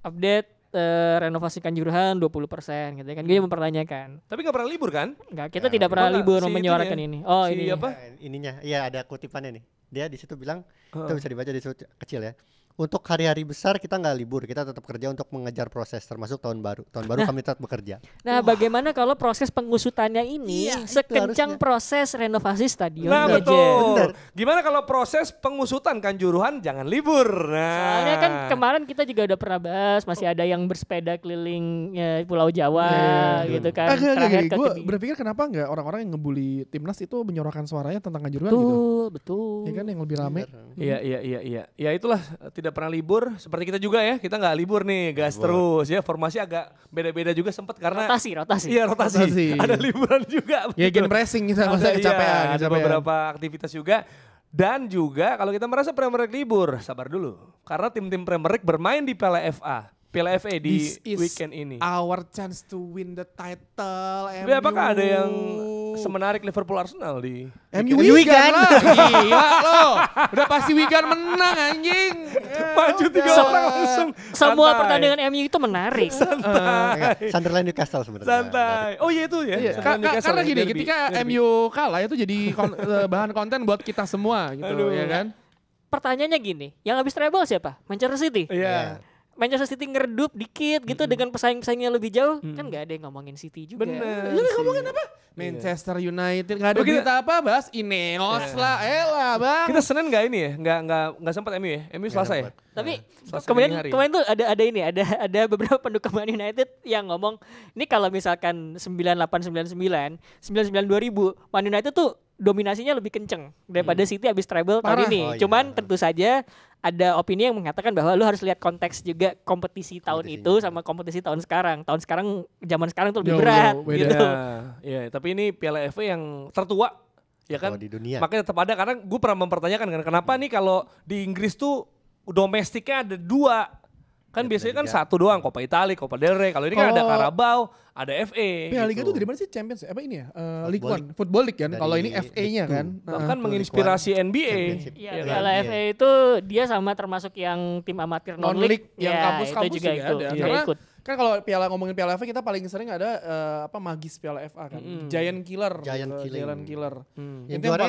update uh, eh, renovasi Kanjuruhan 20% persen, gitu ya kan. Gue mempertanyakan. Tapi gak pernah libur kan? Enggak, kita ya, tidak pernah libur si menyuarakan ini. Oh, si ini. apa? Ininya. Iya, ada kutipannya nih. Dia di situ bilang, uh. itu bisa dibaca di situ kecil ya untuk hari-hari besar kita nggak libur, kita tetap kerja untuk mengejar proses termasuk tahun baru. Tahun baru nah, kami tetap bekerja. Nah, Wah. bagaimana kalau proses pengusutannya ini iya, sekencang proses renovasi stadion? Nah, betul. Bener. Gimana kalau proses pengusutan Kanjuruhan jangan libur? Nah. Soalnya kan kemarin kita juga udah pernah bahas masih ada yang bersepeda keliling ya, Pulau Jawa yeah. Iya, gitu kan. Agak, agak, agak. Gue berpikir kenapa nggak orang-orang yang ngebully timnas itu menyorakan suaranya tentang Kanjuruhan betul, gitu. Betul, betul. Ya kan yang lebih rame. Iya, iya, iya, iya. Ya itulah tidak tidak pernah libur seperti kita juga ya kita nggak libur nih gas libur. terus ya formasi agak beda-beda juga sempat karena rotasi rotasi iya rotasi, rotasi. ada liburan juga ya gen pressing kita masa kecapean, iya, ada beberapa aktivitas juga dan juga kalau kita merasa Premier League libur sabar dulu karena tim-tim Premier League bermain di Piala FA Piala FA di This is weekend ini. Our chance to win the title. Tapi apakah ada yang semenarik Liverpool Arsenal di MU Wigan? Gila lo. Udah pasti Wigan menang anjing. Maju tiga orang langsung. Semua pertandingan MU itu menarik. Santai. Sunderland Newcastle sebenarnya. Santai. Oh iya itu ya. Iya. Ka karena ya, gini, ketika MU kalah itu jadi kon eh, bahan konten buat kita semua gitu Aduh. ya kan. Pertanyaannya gini, yang habis treble siapa? Manchester City. Iya. Yeah. Manchester City ngeredup dikit gitu -hmm. dengan pesaing-pesaingnya lebih jauh, -hmm. kan nggak ada yang ngomongin City juga. Bener. Iya Lu ngomongin apa? Iya. Manchester yeah. United nggak ada kita apa bahas Ineos yeah. lah, elah eh bang. Kita Senin nggak ini ya, nggak nggak nggak sempat MU ya, MU Selasa ya. Tapi nah, kemarin kemarin tuh ada ada ini, ada ada beberapa pendukung Man United yang ngomong, ini kalau misalkan sembilan sembilan sembilan sembilan delapan sembilan dua ribu Man United tuh dominasinya lebih kenceng daripada hmm. City habis treble tahun ini. Oh, iya. Cuman tentu saja ada opini yang mengatakan bahwa lu harus lihat konteks juga kompetisi tahun itu iya. sama kompetisi tahun sekarang. Tahun sekarang zaman sekarang tuh lebih yo, berat yo, gitu. Ya, tapi ini Piala FA yang tertua ya kan? Oh, di dunia. Makanya tetap ada karena gue pernah mempertanyakan kan, kenapa nih kalau di Inggris tuh domestiknya ada dua Kan Liga, biasanya kan Liga. satu doang, kopa Italia, kopa del Rey. Kalau ini kan ada Carabao, ada FA. Piala Liga itu dari mana sih Champions? Apa ini ya? Uh, League One, Football League kan. Kalau ini FA-nya kan. Nah, Bahkan uh, menginspirasi NBA. Iya, ya, kalau FA itu dia sama termasuk yang tim amatir non-league. Non -league, yang iya, kampus-kampus ya, kampus -kampus juga, juga, ada. Iya, Karena kan kalau piala ngomongin piala FA kita paling sering ada uh, apa magis piala FA kan mm. giant killer giant gitu, giant killer mm. yang juara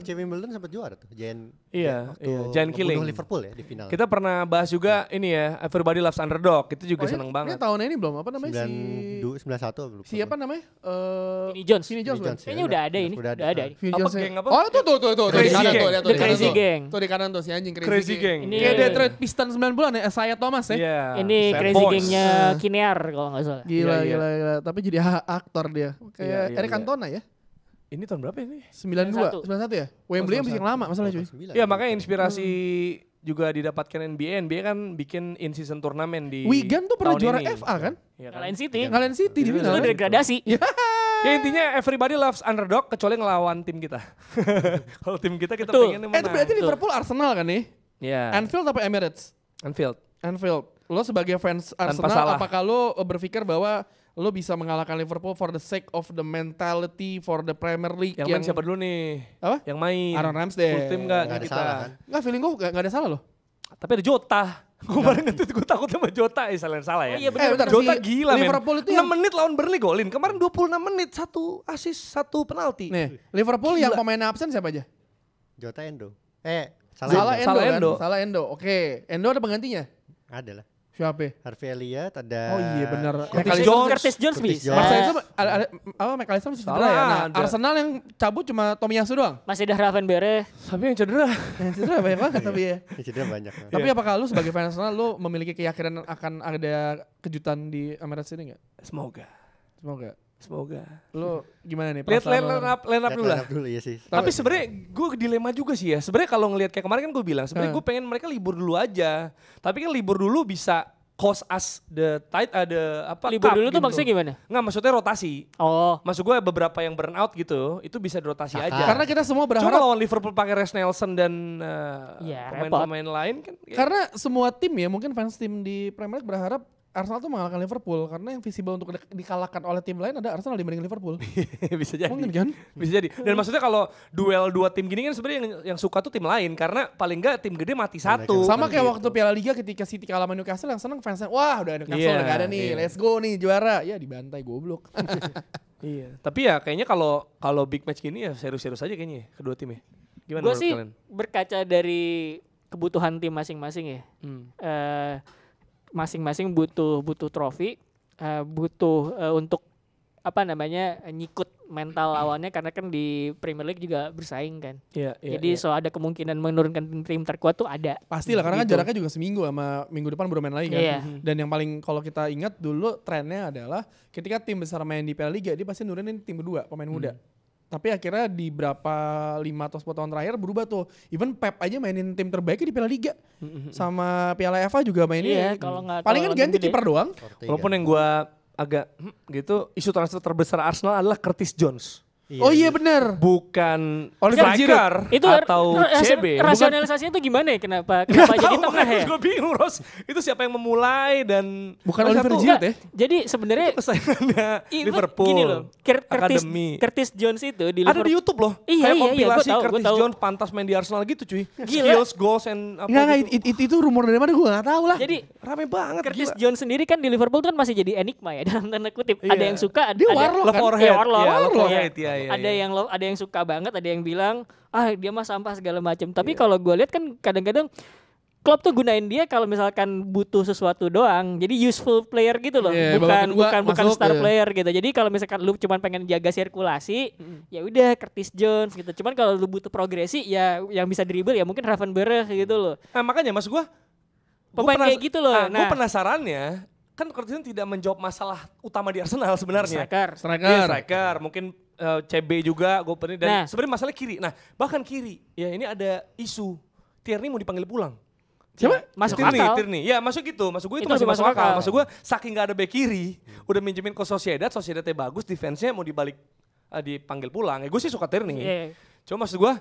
FC Wimbledon sempat juara tuh giant iya ya, iya giant killing Liverpool ya di final kita pernah bahas juga yeah. ini ya everybody loves underdog itu juga oh, seneng ini, banget ini tahun ini belum apa namanya 9, si 91 siapa namanya uh, Vinny Jones Vinny Jones, Jones iya, kayaknya udah ada ini udah ada apa geng apa oh tuh tuh tuh tuh di kanan tuh crazy gang tuh di kanan tuh si anjing crazy gang kayak iya. Detroit Pistons 9 bulan ya saya Thomas ya iya. ini crazy gangnya Iya. Kinear kalau nggak salah. Gila, ya, gila, iya. gila. Tapi jadi aktor dia. Kayak ya, ya, Eric ya. Cantona ya. Ini tahun berapa ini? 92, 91, 91 ya? Wembley yang yang lama masalah cuy. Iya, makanya inspirasi hmm. juga didapatkan NBA. NBA kan bikin in season turnamen di Wigan tuh pernah juara ini. FA kan? Ya, kan? City. ngalain City di iya, final. Itu degradasi. Ya. ya. intinya everybody loves underdog kecuali ngelawan tim kita. Kalau tim kita kita Betul. pengen eh, menang. Eh itu berarti Liverpool Arsenal kan nih? Iya. Yeah. Anfield apa Emirates? Anfield. Anfield lo sebagai fans Arsenal apakah lo eh, berpikir bahwa lo bisa mengalahkan Liverpool for the sake of the mentality for the Premier League yang, yang main siapa dulu nih apa yang main Aaron Ramsdale full tim nggak nggak ada kita gitu salah kan? kan? gak feeling gue gak, ada salah lo. tapi ada Jota gue baru ngetweet gue takut sama Jota eh salah salah ya oh, iya bener, eh, Jota si gila Liverpool itu enam menit lawan Burnley golin kemarin 26 menit satu asis satu penalti nih Liverpool gila. yang pemain absen siapa aja Jota Endo eh salah, salah Endo, salah Endo. Kan? Endo. salah Endo oke okay. Endo ada penggantinya ada lah Siapa? Harvey Elliott ada. Oh iya benar. Curtis Jones. Curtis Jones bisa. Marcel itu apa Michael Jones cedera ya. Nah, Arsenal yang cabut cuma Tomiyasu doang. Masih ada Bere. Tapi yang cedera. Yang cedera banyak banget tapi ya. Yang cedera banyak. Ya. Tapi iya. apakah lu sebagai fans Arsenal lu memiliki keyakinan akan ada kejutan di Emirates ini enggak? Semoga. Semoga. Semoga. Lo gimana nih? Lihat line, line up, line up dulu lah. dulu ya sih. Tapi sebenarnya gue dilema juga sih ya. Sebenarnya kalau ngelihat kayak kemarin kan gue bilang, sebenarnya hmm. gue pengen mereka libur dulu aja. Tapi kan libur dulu bisa cost us the tight ada uh, apa libur cup, dulu gitu. tuh maksudnya gimana? Enggak, maksudnya rotasi. Oh. Maksud gue beberapa yang burn out gitu itu bisa dirotasi Aha. aja. Karena kita semua berharap. Cuma lawan Liverpool pakai Reece Nelson dan uh, iya, pemain-pemain uh, ya, pemain -pemain lain kan. Ya. Karena semua tim ya mungkin fans tim di Premier League berharap Arsenal tuh mengalahkan Liverpool karena yang visible untuk dikalahkan oleh tim lain ada Arsenal dibanding Liverpool. Iya, bisa jadi. Mungkin kan? Bisa jadi. Dan maksudnya kalau duel dua tim gini kan sebenarnya yang, yang suka tuh tim lain karena paling enggak tim gede mati satu. Sama kayak gitu. waktu Piala Liga ketika City kalah Man Newcastle yang seneng fansnya wah udah Newcastle yeah, udah gak ada nih, yeah. let's go nih juara. Ya dibantai goblok. iya. Tapi ya kayaknya kalau kalau big match gini ya serius-serius aja kayaknya ya, kedua tim ya. Gimana menurut sih kalian? berkaca dari kebutuhan tim masing-masing ya. Hmm. Uh, masing-masing butuh butuh trofi, uh, butuh uh, untuk apa namanya nyikut mental lawannya karena kan di Premier League juga bersaing kan. Iya, yeah, Jadi yeah. so ada kemungkinan menurunkan tim terkuat tuh ada. pasti lah karena kan gitu. jaraknya juga seminggu sama minggu depan baru main lagi kan. Yeah. Mhm. Dan yang paling kalau kita ingat dulu trennya adalah ketika tim besar main di Piala Liga dia pasti nurunin tim kedua pemain hmm. muda. Tapi akhirnya di berapa lima atau sepuluh tahun terakhir berubah tuh. Even Pep aja mainin tim terbaiknya di Piala Liga. Sama Piala FA juga mainin. Iya, Paling kan ganti kiper doang. Walaupun yang gue agak hmm, gitu, isu transfer terbesar Arsenal adalah Curtis Jones. Iya, oh iya. iya benar. Bukan Oliver itu atau CB. Rasionalisasinya itu gimana ya? Kenapa? Kenapa Gak jadi tengah ya? Gue bingung Ros. Itu siapa yang memulai dan bukan Oliver Giroud ya? Jadi sebenarnya kesayangannya Liverpool. Gini loh, Curtis, Curtis Jones itu di Liverpool. Ada di YouTube loh. Iya Kayak iya iya. Gue tahu. Curtis Jones pantas main di Arsenal gitu cuy. Gila. Skills, goals, and apa Nggak, gitu. It, it, itu rumor dari mana gue gak tahu lah. Jadi rame banget. Curtis gila. Jones sendiri kan di Liverpool kan masih jadi enigma ya dalam tanda kutip. Ada iya. yang suka, ada yang warlock. Kan? Warlock. Warlock. Warlock. Iya, iya, ada iya. yang lo, ada yang suka banget, ada yang bilang ah dia mah sampah segala macam. Tapi iya. kalau gue lihat kan kadang-kadang klub tuh gunain dia kalau misalkan butuh sesuatu doang. Jadi useful player gitu loh, yeah, iya, bukan bukan bukan star ya. player gitu. Jadi kalau misalkan lu cuman pengen jaga sirkulasi, mm. ya udah Curtis Jones gitu. Cuman kalau lu butuh progresi ya yang bisa dribble ya mungkin Berg gitu mm. loh. Nah, makanya mas gue, pemain kayak gitu loh. Ah, nah, nah, penasaran ya kan Curtis Jones tidak menjawab masalah utama di Arsenal sebenarnya. Striker. Striker. yeah, striker. Mungkin uh, eh, CB juga gue pernah dan nah. sebenarnya masalah kiri. Nah, bahkan kiri. Ya ini ada isu Tierney mau dipanggil pulang. Siapa? Ya, masuk Tirni, akal. Tirni. Ya masuk gitu. Masuk gue itu, itu masih masuk, masuk akal. akal. Masuk gue saking gak ada bek kiri, udah minjemin ke Sociedad, Sociedadnya bagus, defense-nya mau dibalik uh, dipanggil pulang. Ya gue sih suka Tirni. Iya, yeah. Cuma maksud gue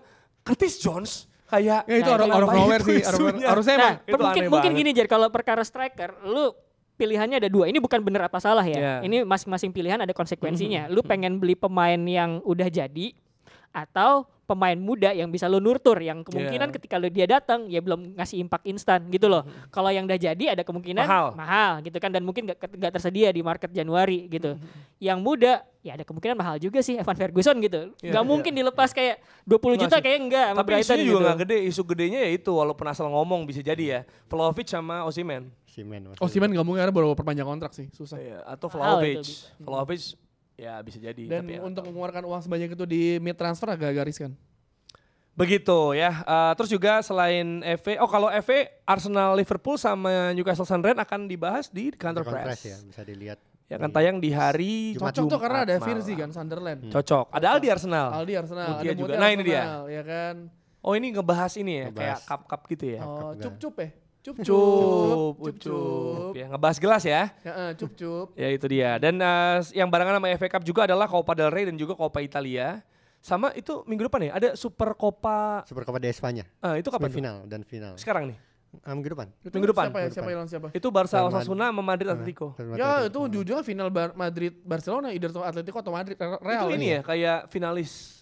Curtis Jones kayak ya, itu orang orang nah, sih harusnya nah, emang itu mungkin mungkin gini jadi kalau perkara striker lu pilihannya ada dua. Ini bukan benar apa salah ya. Yeah. Ini masing-masing pilihan ada konsekuensinya. Mhm. Lu mhm. pengen beli pemain yang udah jadi atau pemain muda yang bisa lu nurtur yang kemungkinan yeah. ketika lu dia datang ya belum ngasih impact instan gitu loh. Mhm. Kalau yang udah jadi ada kemungkinan mahal, mahal gitu kan dan mungkin gak, gak tersedia di market Januari gitu. Mm-hmm. Yang muda ya ada kemungkinan mahal juga sih Evan Ferguson gitu. Yeah, gak yeah. mungkin dilepas iya. kayak 20 juta kayak enggak Tapi isunya juga gitu. gak gede, isu gedenya ya itu walaupun asal ngomong bisa jadi ya. Vlahovic sama Osimhen. Simen. Oh Simen nggak mungkin karena baru perpanjang kontrak sih, susah. Iya, atau Vlahovic. Oh, Vlahovic ya bisa jadi. Dan tapi ya untuk ya, mengeluarkan uang sebanyak itu di mid transfer agak garis kan? Begitu ya. Uh, terus juga selain FA, oh kalau FA Arsenal Liverpool sama Newcastle Sunderland akan dibahas di counter press. press. ya, bisa dilihat. Ya kan tayang di hari Jumat. Cocok Jumat tuh karena ada Virzi kan Sunderland. Hmm. Cocok. Ada Aldi Arsenal. Aldi Arsenal. Mutia ada juga. Mutia nah, Arsenal, ini dia. Ya kan. Oh, ini ngebahas ini ya, ngebahas. kayak cup-cup gitu ya. Oh, cup-cup ya cup cup cup cup ya ngebahas gelas ya cup cup ya itu dia dan uh, yang barengan sama FA Cup juga adalah Copa del Rey dan juga Copa Italia sama itu minggu depan ya ada Super Copa Super Copa de Espanya uh, ah, itu kapan final dan final sekarang nih ah, minggu depan. Itu minggu depan. Siapa ya? Siapa siapa? Itu Barca Osasuna sama Madrid ah, Atletico. Ya, itu jujur ujungnya final Madrid Barcelona, either Atletico atau Madrid Real. Itu ini ya? ya kayak finalis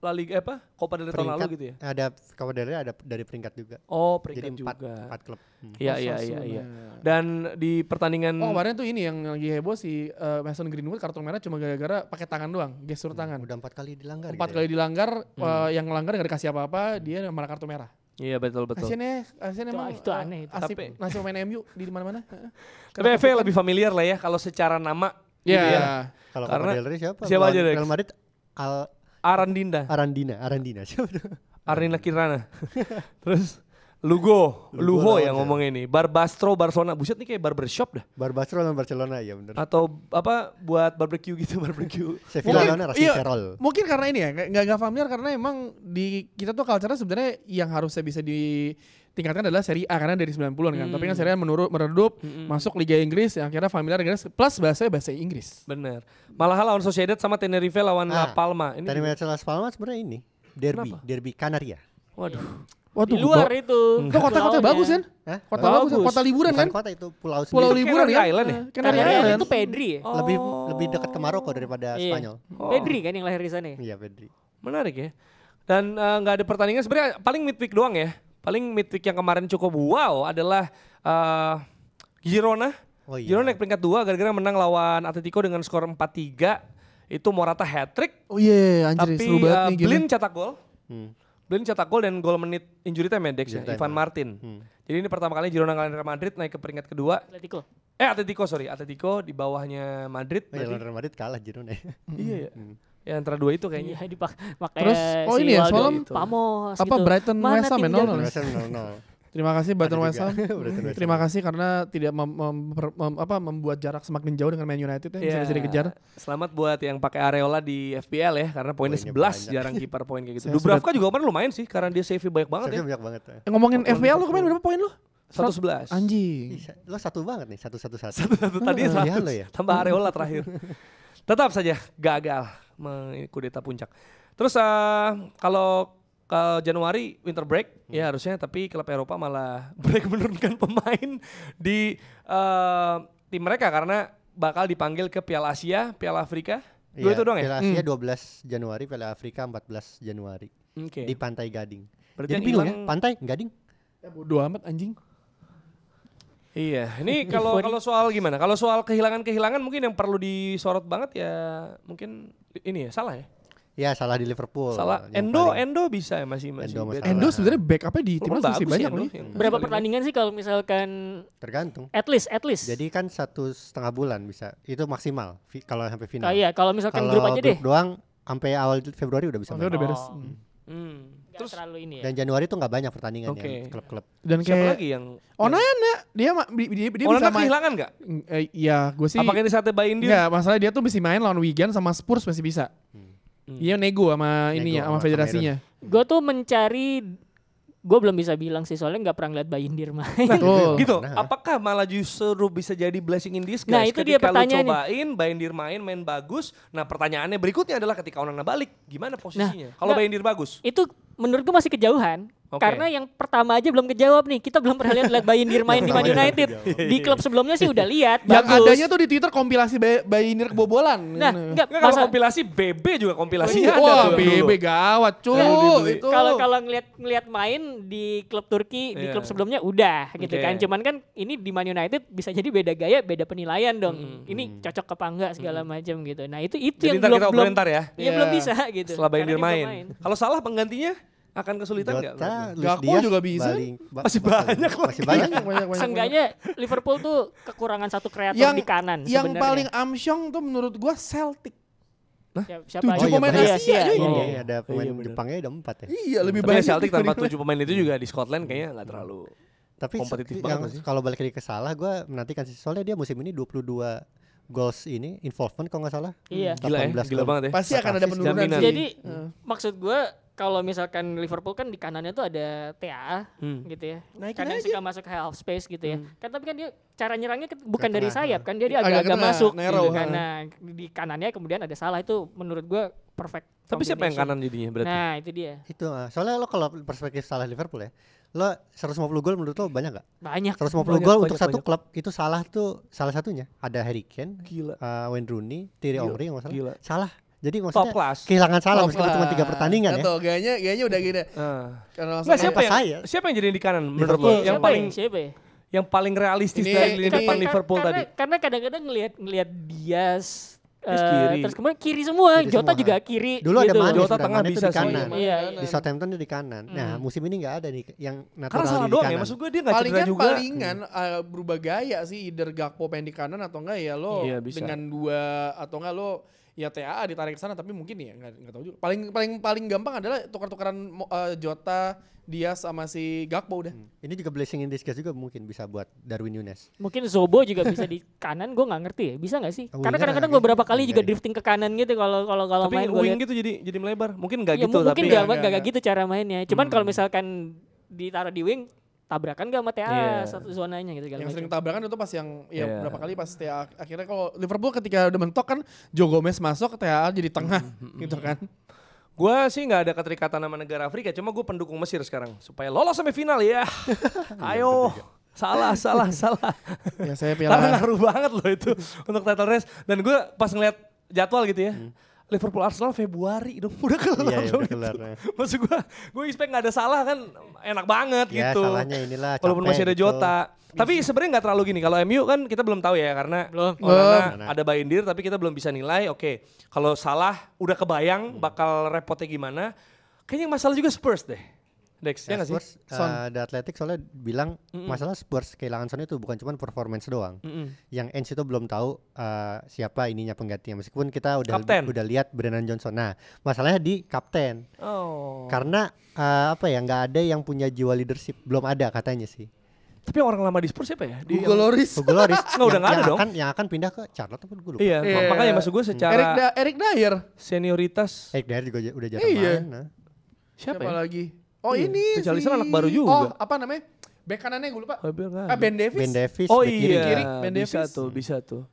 La Liga eh, apa? Copa del Rey tahun lalu gitu ya? Ada Copa del Rey ada dari peringkat juga. Oh, peringkat Jadi empat, juga. empat klub. Hmm. Iya, iya, iya, iya. Dan di pertandingan Oh, kemarin tuh ini yang lagi heboh si uh, Mason Greenwood kartu merah cuma gara-gara pakai tangan doang, gestur hmm, tangan. Udah empat kali dilanggar. Empat gitu kali ya? dilanggar, hmm. uh, yang melanggar gak dikasih apa-apa, dia malah kartu merah. Iya betul betul. Asyiknya, asyiknya emang. Itu aneh itu. tapi nasib main MU di mana-mana. tapi FA lebih familiar lah ya kalau secara nama. Iya. Gitu ya. Kalau Karena Madrid siapa? Siapa aja Real Madrid Al Arandinda. Arandina, Arandina. Arandina Kirana. Terus Lugo, Lugo Luho yang ngomong ini. Barbastro Barcelona. Buset nih kayak barbershop dah. Barbastro dan Barcelona ya bener. Atau apa buat barbecue gitu, barbecue. Sevilla Rasi iya, Serol. Mungkin karena ini ya, nggak nggak familiar karena emang di kita tuh culture sebenarnya yang harusnya bisa ditingkatkan adalah seri A karena dari 90-an kan. kan. Hmm. Tapi kan seri A menurut meredup, hmm. masuk Liga Inggris yang akhirnya familiar Inggris plus bahasa bahasa Inggris. Bener. Malah lawan Sociedad sama Tenerife lawan ah, La Palma. Ini Tenerife lawan La Palma sebenarnya ini derby, Kenapa? derby Kanaria. Waduh. Waduh, di luar itu. Itu kota-kota bagus kan? Hah? Kota bagus. bagus. Kota liburan kan? Kota itu pulau sendiri. Pulau liburan ya? Island ya? Canary Island. Itu Pedri ya? Lebih lebih oh. dekat ke Maroko daripada iya. Spanyol. Oh. Pedri kan yang lahir di sana ya? Iya, Pedri. Menarik ya. Dan eh, nggak uh, ada pertandingan sebenarnya paling midweek doang ya. Paling midweek yang kemarin cukup wow adalah uh, Girona. Oh, iya. Girona naik peringkat dua gara-gara menang lawan Atletico dengan skor 4-3. Itu Morata hat trick. Oh iya, yeah, iya, anjir, Tapi, seru banget uh, eh, Blin cetak gol. Hmm. Belin cetak gol dan gol menit injury time ya Dex ya, Ivan ya. Martin. Hmm. Jadi ini pertama kali Girona ngalahin Real Madrid naik ke peringkat kedua. Atletico. Eh Atletico sorry, Atletico di bawahnya Madrid. Oh, ya, Madrid kalah Girona ya. iya ya. Ya antara dua itu kayaknya. Iya dipak Terus oh ini ya semalam gitu. Pamos apa gitu. Brighton West Ham ya Terima kasih Brighton West Ham. Terima kasih karena tidak mem, mem, mem, apa, membuat jarak semakin jauh dengan Man United ya, yeah. bisa iya. dikejar. Selamat buat yang pakai areola di FPL ya karena poinnya, poinnya 11 banyak. jarang kiper poin kayak gitu. Dubravka juga kemarin lumayan sih karena dia save banyak banget save ya. banyak banget. Ya. Ngomongin FPL lu kemarin berapa poin lu? satu sebelas anjing lo satu banget nih satu satu satu tadi iya, ya tambah areola terakhir tetap saja gagal mengikuti puncak terus uh, kalau ke Januari winter break hmm. ya harusnya tapi klub Eropa malah break menurunkan pemain di uh, tim mereka karena bakal dipanggil ke Piala Asia, Piala Afrika. Dua iya, itu doang ya? Piala Asia hmm. 12 Januari, Piala Afrika 14 Januari. Okay. Di Pantai Gading. Berarti Jadi bingung ya, Pantai Gading. Ya bodo amat anjing. Iya, ini kalau kalau soal gimana? Kalau soal kehilangan-kehilangan mungkin yang perlu disorot banget ya mungkin ini ya salah ya. Ya salah di Liverpool. Salah. Endo paling... Endo bisa ya masih masih. Endo, masalah. Endo sebenarnya backupnya di timnas masih banyak loh. Berapa pertandingan sih kalau misalkan tergantung. At least at least. Jadi kan satu setengah bulan bisa. Itu maksimal kalau sampai final. Ah, iya, kalau misalkan kalo grup aja grup deh. doang sampai awal Februari udah bisa. Oh, udah beres. Hmm. hmm. Terus terlalu ini ya. Dan Januari tuh nggak banyak pertandingan okay. ya klub-klub. Dan siapa kayak lagi yang Onana dia dia dia, dia Onana bisa kehilangan nggak? Eh, iya, gue sih. Apakah ini sate bayin dia? Enggak, masalah dia tuh bisa main lawan Wigan sama Spurs masih bisa. Hmm. Hmm. Iya nego sama nego ini ya sama, federasinya. Gue tuh mencari gue belum bisa bilang sih soalnya nggak pernah lihat Bayindir main. Nah, gitu. gitu nah. Apakah malah justru bisa jadi blessing in disguise? Nah itu ketika dia pertanyaannya. lu cobain Bayindir main main bagus. Nah pertanyaannya berikutnya adalah ketika Onana balik gimana nah, posisinya? Nah, Kalau Bayindir bagus? Itu menurutku masih kejauhan Okay. Karena yang pertama aja belum kejawab nih. Kita belum pernah lihat lihat Bayindir main di Man United. Di klub sebelumnya sih udah lihat. Yang bagus. adanya tuh di Twitter kompilasi Bay Bayindir kebobolan. Nah, enggak, enggak masa... kompilasi BB juga kompilasi oh, iya. ada Wah, BB gawat cuy. Kalau kalau ngelihat ngelihat main di klub Turki, yeah. di iya. klub sebelumnya udah gitu okay. kan. Cuman kan ini di Man United bisa jadi beda gaya, beda penilaian dong. Hmm. hmm. Ini cocok ke enggak segala hmm. macam gitu. Nah, itu itu jadi yang belum belum ya. ya yeah. belum iya. bisa gitu. Setelah main. main. Kalau salah penggantinya akan kesulitan nggak? Gakpo juga bisa. Baling, ba masih banyak lagi. Masih banyak. banyak, banyak, banyak Seenggaknya Liverpool tuh kekurangan satu kreator yang, di kanan. Yang paling amsyong tuh menurut gue Celtic. Siapa tujuh pemain Asia, Asia. Iya, iya, oh, iya, ada iya, pemain iya, Jepangnya ada empat ya. Iya lebih banyak. Celtic tanpa tujuh pemain itu juga di Scotland kayaknya nggak hmm. terlalu tapi kompetitif banget sih. Kalau balik lagi ke salah, gue menantikan sih. Soalnya dia musim ini 22 goals ini involvement kalau nggak salah. Iya. Gila ya, gila banget ya. Pasti akan ada penurunan. Jadi maksud gue kalau misalkan Liverpool kan di kanannya tuh ada TA hmm. gitu ya. Naikin Kadang aja. suka masuk ke half space gitu ya. Hmm. Kan tapi kan dia cara nyerangnya bukan kena, dari sayap kan dia dia agak-agak masuk gitu kan. Nah, di kanannya kemudian ada salah itu menurut gua perfect. Tapi siapa yang kanan jadinya berarti? Nah, itu dia. Itu ah, soalnya lo kalau perspektif salah Liverpool ya. Lo 150 gol menurut lo banyak gak? Banyak. 150 gol untuk banyak, satu banyak. klub itu salah tuh salah satunya. Ada Harry Kane, Gila. Uh, Wayne Rooney, Thierry Omri yang salah? Gila. Salah jadi maksudnya Top class. kehilangan salah Top meskipun cuma tiga pertandingan Gak ya. Tuh, gayanya gayanya udah gini. Uh. siapa yang, saya. Ya. siapa yang jadi di kanan menurut lo? Yang paling siapa? Ya? Yang paling realistis ini, dari ini depan Liverpool karena, tadi. Karena kadang-kadang ngelihat ngelihat Diaz Terus eh, kiri. Uh, terus kemudian kiri semua, kiri Jota semua. juga kan. kiri. Dulu gitu. ada Manis, Jota tengah bisa di kanan. Iya, iya, Di Southampton dia di kanan. Nah, hmm. Nah, musim ini nggak ada nih yang natural Karena salah doang ya, kanan. ya, maksud gue dia nggak cedera juga. Palingan uh, berubah gaya sih, either Gakpo pengen di kanan atau enggak ya lo iya, dengan dua atau enggak lo ya TAA ditarik ke sana tapi mungkin ya nggak nggak tahu juga. Paling paling paling gampang adalah tukar-tukaran uh, Jota, dia sama si Gakpo udah. Hmm. Ini juga blessing in disguise juga mungkin bisa buat Darwin Nunes. Mungkin Zobo juga bisa di kanan, gue nggak ngerti ya. Bisa nggak sih? Oh, Karena iya. kadang-kadang gue beberapa kali iya, juga iya. drifting ke kanan gitu kalau kalau kalau main gue gitu jadi jadi melebar. Mungkin nggak ya, gitu mungkin tapi mungkin ya. nggak gitu cara mainnya. Cuman hmm. kalau misalkan ditaruh di wing tabrakan gak sama TA yeah. satu zonanya gitu Yang macam. sering tabrakan itu pas yang ya yeah. berapa kali pas TA akhirnya kalau Liverpool ketika udah mentok kan Joe Gomez masuk TA jadi tengah mm-hmm. gitu kan. Gue sih nggak ada keterikatan sama negara Afrika, cuma gue pendukung Mesir sekarang supaya lolos semifinal ya. Ayo. Iya, salah, salah, salah. ya saya piala. Karena ngaruh banget loh itu untuk title race. Dan gue pas ngeliat jadwal gitu ya. Hmm Liverpool Arsenal Februari dong udah kelar iya, iya ya, udah kelar gitu. maksud gue gue expect nggak ada salah kan enak banget ya, gitu salahnya inilah walaupun masih ada Jota iya tapi sebenarnya nggak terlalu gini kalau MU kan kita belum tahu ya karena belum Onana ada diri tapi kita belum bisa nilai oke okay. kalau salah udah kebayang hmm. bakal repotnya gimana kayaknya masalah juga Spurs deh Dex. Ya, Spurs, sih? Ah. Uh, The Athletic soalnya bilang mm -mm. masalah Spurs kehilangan Son itu bukan cuma performance doang. Mm -mm. Yang Ange itu belum tahu uh, siapa ininya penggantinya meskipun kita udah li udah lihat Brennan Johnson. Nah, masalahnya di kapten. Oh. Karena uh, apa ya nggak ada yang punya jiwa leadership, belum ada katanya sih. Tapi orang lama di Spurs siapa ya? Di Hugo Loris. Hugo Loris. Enggak udah enggak ada dong. Akan, yang akan pindah ke Charlotte apa gue lupa. Iya, yeah. makanya masuk gue secara Eric, da Eric Dyer senioritas. Eric Dyer juga udah jarang iya. main. Nah. Siapa, siapa ya? lagi? Oh iya. ini Richard si... anak baru oh, juga. Oh apa namanya? Bek kanannya gue lupa. Oh, Ah, ben Davis. Ben Davis. Oh iya. Kiri. Ben Davis. Bisa tuh, bisa tuh.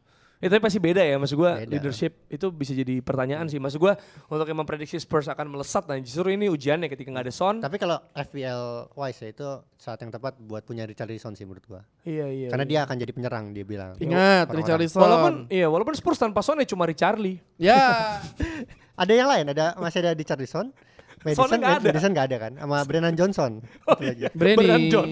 Ya, tapi pasti beda ya, maksud gue leadership itu bisa jadi pertanyaan sih. Maksud gue untuk yang memprediksi Spurs akan melesat, nah justru ini ujiannya ketika nggak ada Son. Tapi kalau FPL wise ya itu saat yang tepat buat punya Richarlison sih menurut gue. Iya iya. Karena iya. dia akan jadi penyerang dia bilang. Ingat orang Richarlison. Walaupun iya walaupun Spurs tanpa Son ya cuma Richarli. Ya. ada yang lain, ada masih ada Richarlison. Madison gak ada. Madison gak ada kan? Sama Brennan Johnson. Oh, iya. Brennan John.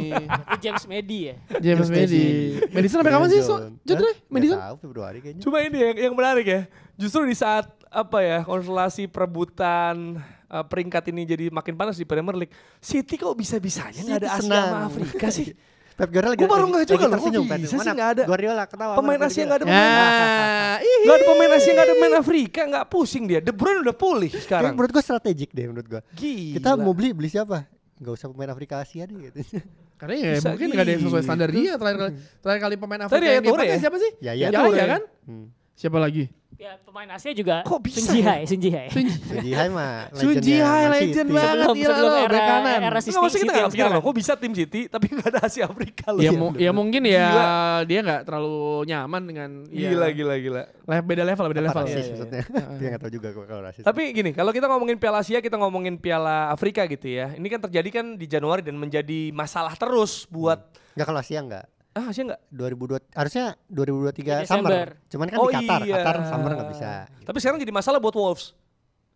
James Medi ya. James James Medi. Madison sampai kapan sih? So, Jodre? Madison? Tahu Februari kayaknya. Cuma ini yang yang menarik ya. Justru di saat apa ya konstelasi perebutan uh, peringkat ini jadi makin panas di Premier League. City kok bisa-bisanya nggak ada Asia sama Afrika sih? Pep Guardiola gue baru nggak juga loh, kok kan? bisa sih nggak ada. Guardiola ketawa. Pemain Asia nggak ada. Nah, Gak ada pemain Asia, gak ada pemain Afrika, gak pusing dia. De Bruyne udah pulih sekarang. Menurut gue strategik deh menurut gue. Gila. Kita mau beli beli siapa? Gak usah pemain Afrika Asia deh. Gitu. Karena ya mungkin gak ada yang sesuai gitu. standar dia. Terakhir kali, terakhir kali pemain Afrika Tadi ya, yang dia pakai ya? siapa sih? Ya ya, ya, ya, ya kan? Hmm. Siapa lagi? Ya, pemain Asia juga Kok bisa Sun Jihai, ya? Sun Jihai. Sun Jihai mah Sun Jihai legend banget ya lo, era, kanan. era City, kita nggak pikir loh, kok bisa tim City tapi nggak ada Asia Afrika loh. Ya, mu ya mungkin ya gila. dia nggak terlalu nyaman dengan gila, ya, gila, gila. Le beda level, beda level. Rasis, ya, maksudnya. dia nggak tahu juga kalau rasis. Tapi gini, kalau kita ngomongin Piala Asia, kita ngomongin Piala Afrika gitu ya. Ini kan terjadi kan di Januari dan menjadi masalah terus buat Enggak kalau Asia enggak. Ah, harusnya enggak? 2002 harusnya 2023 Desember. summer. Cuman kan oh, di Qatar, iya. Qatar summer enggak bisa. Tapi sekarang jadi masalah buat Wolves.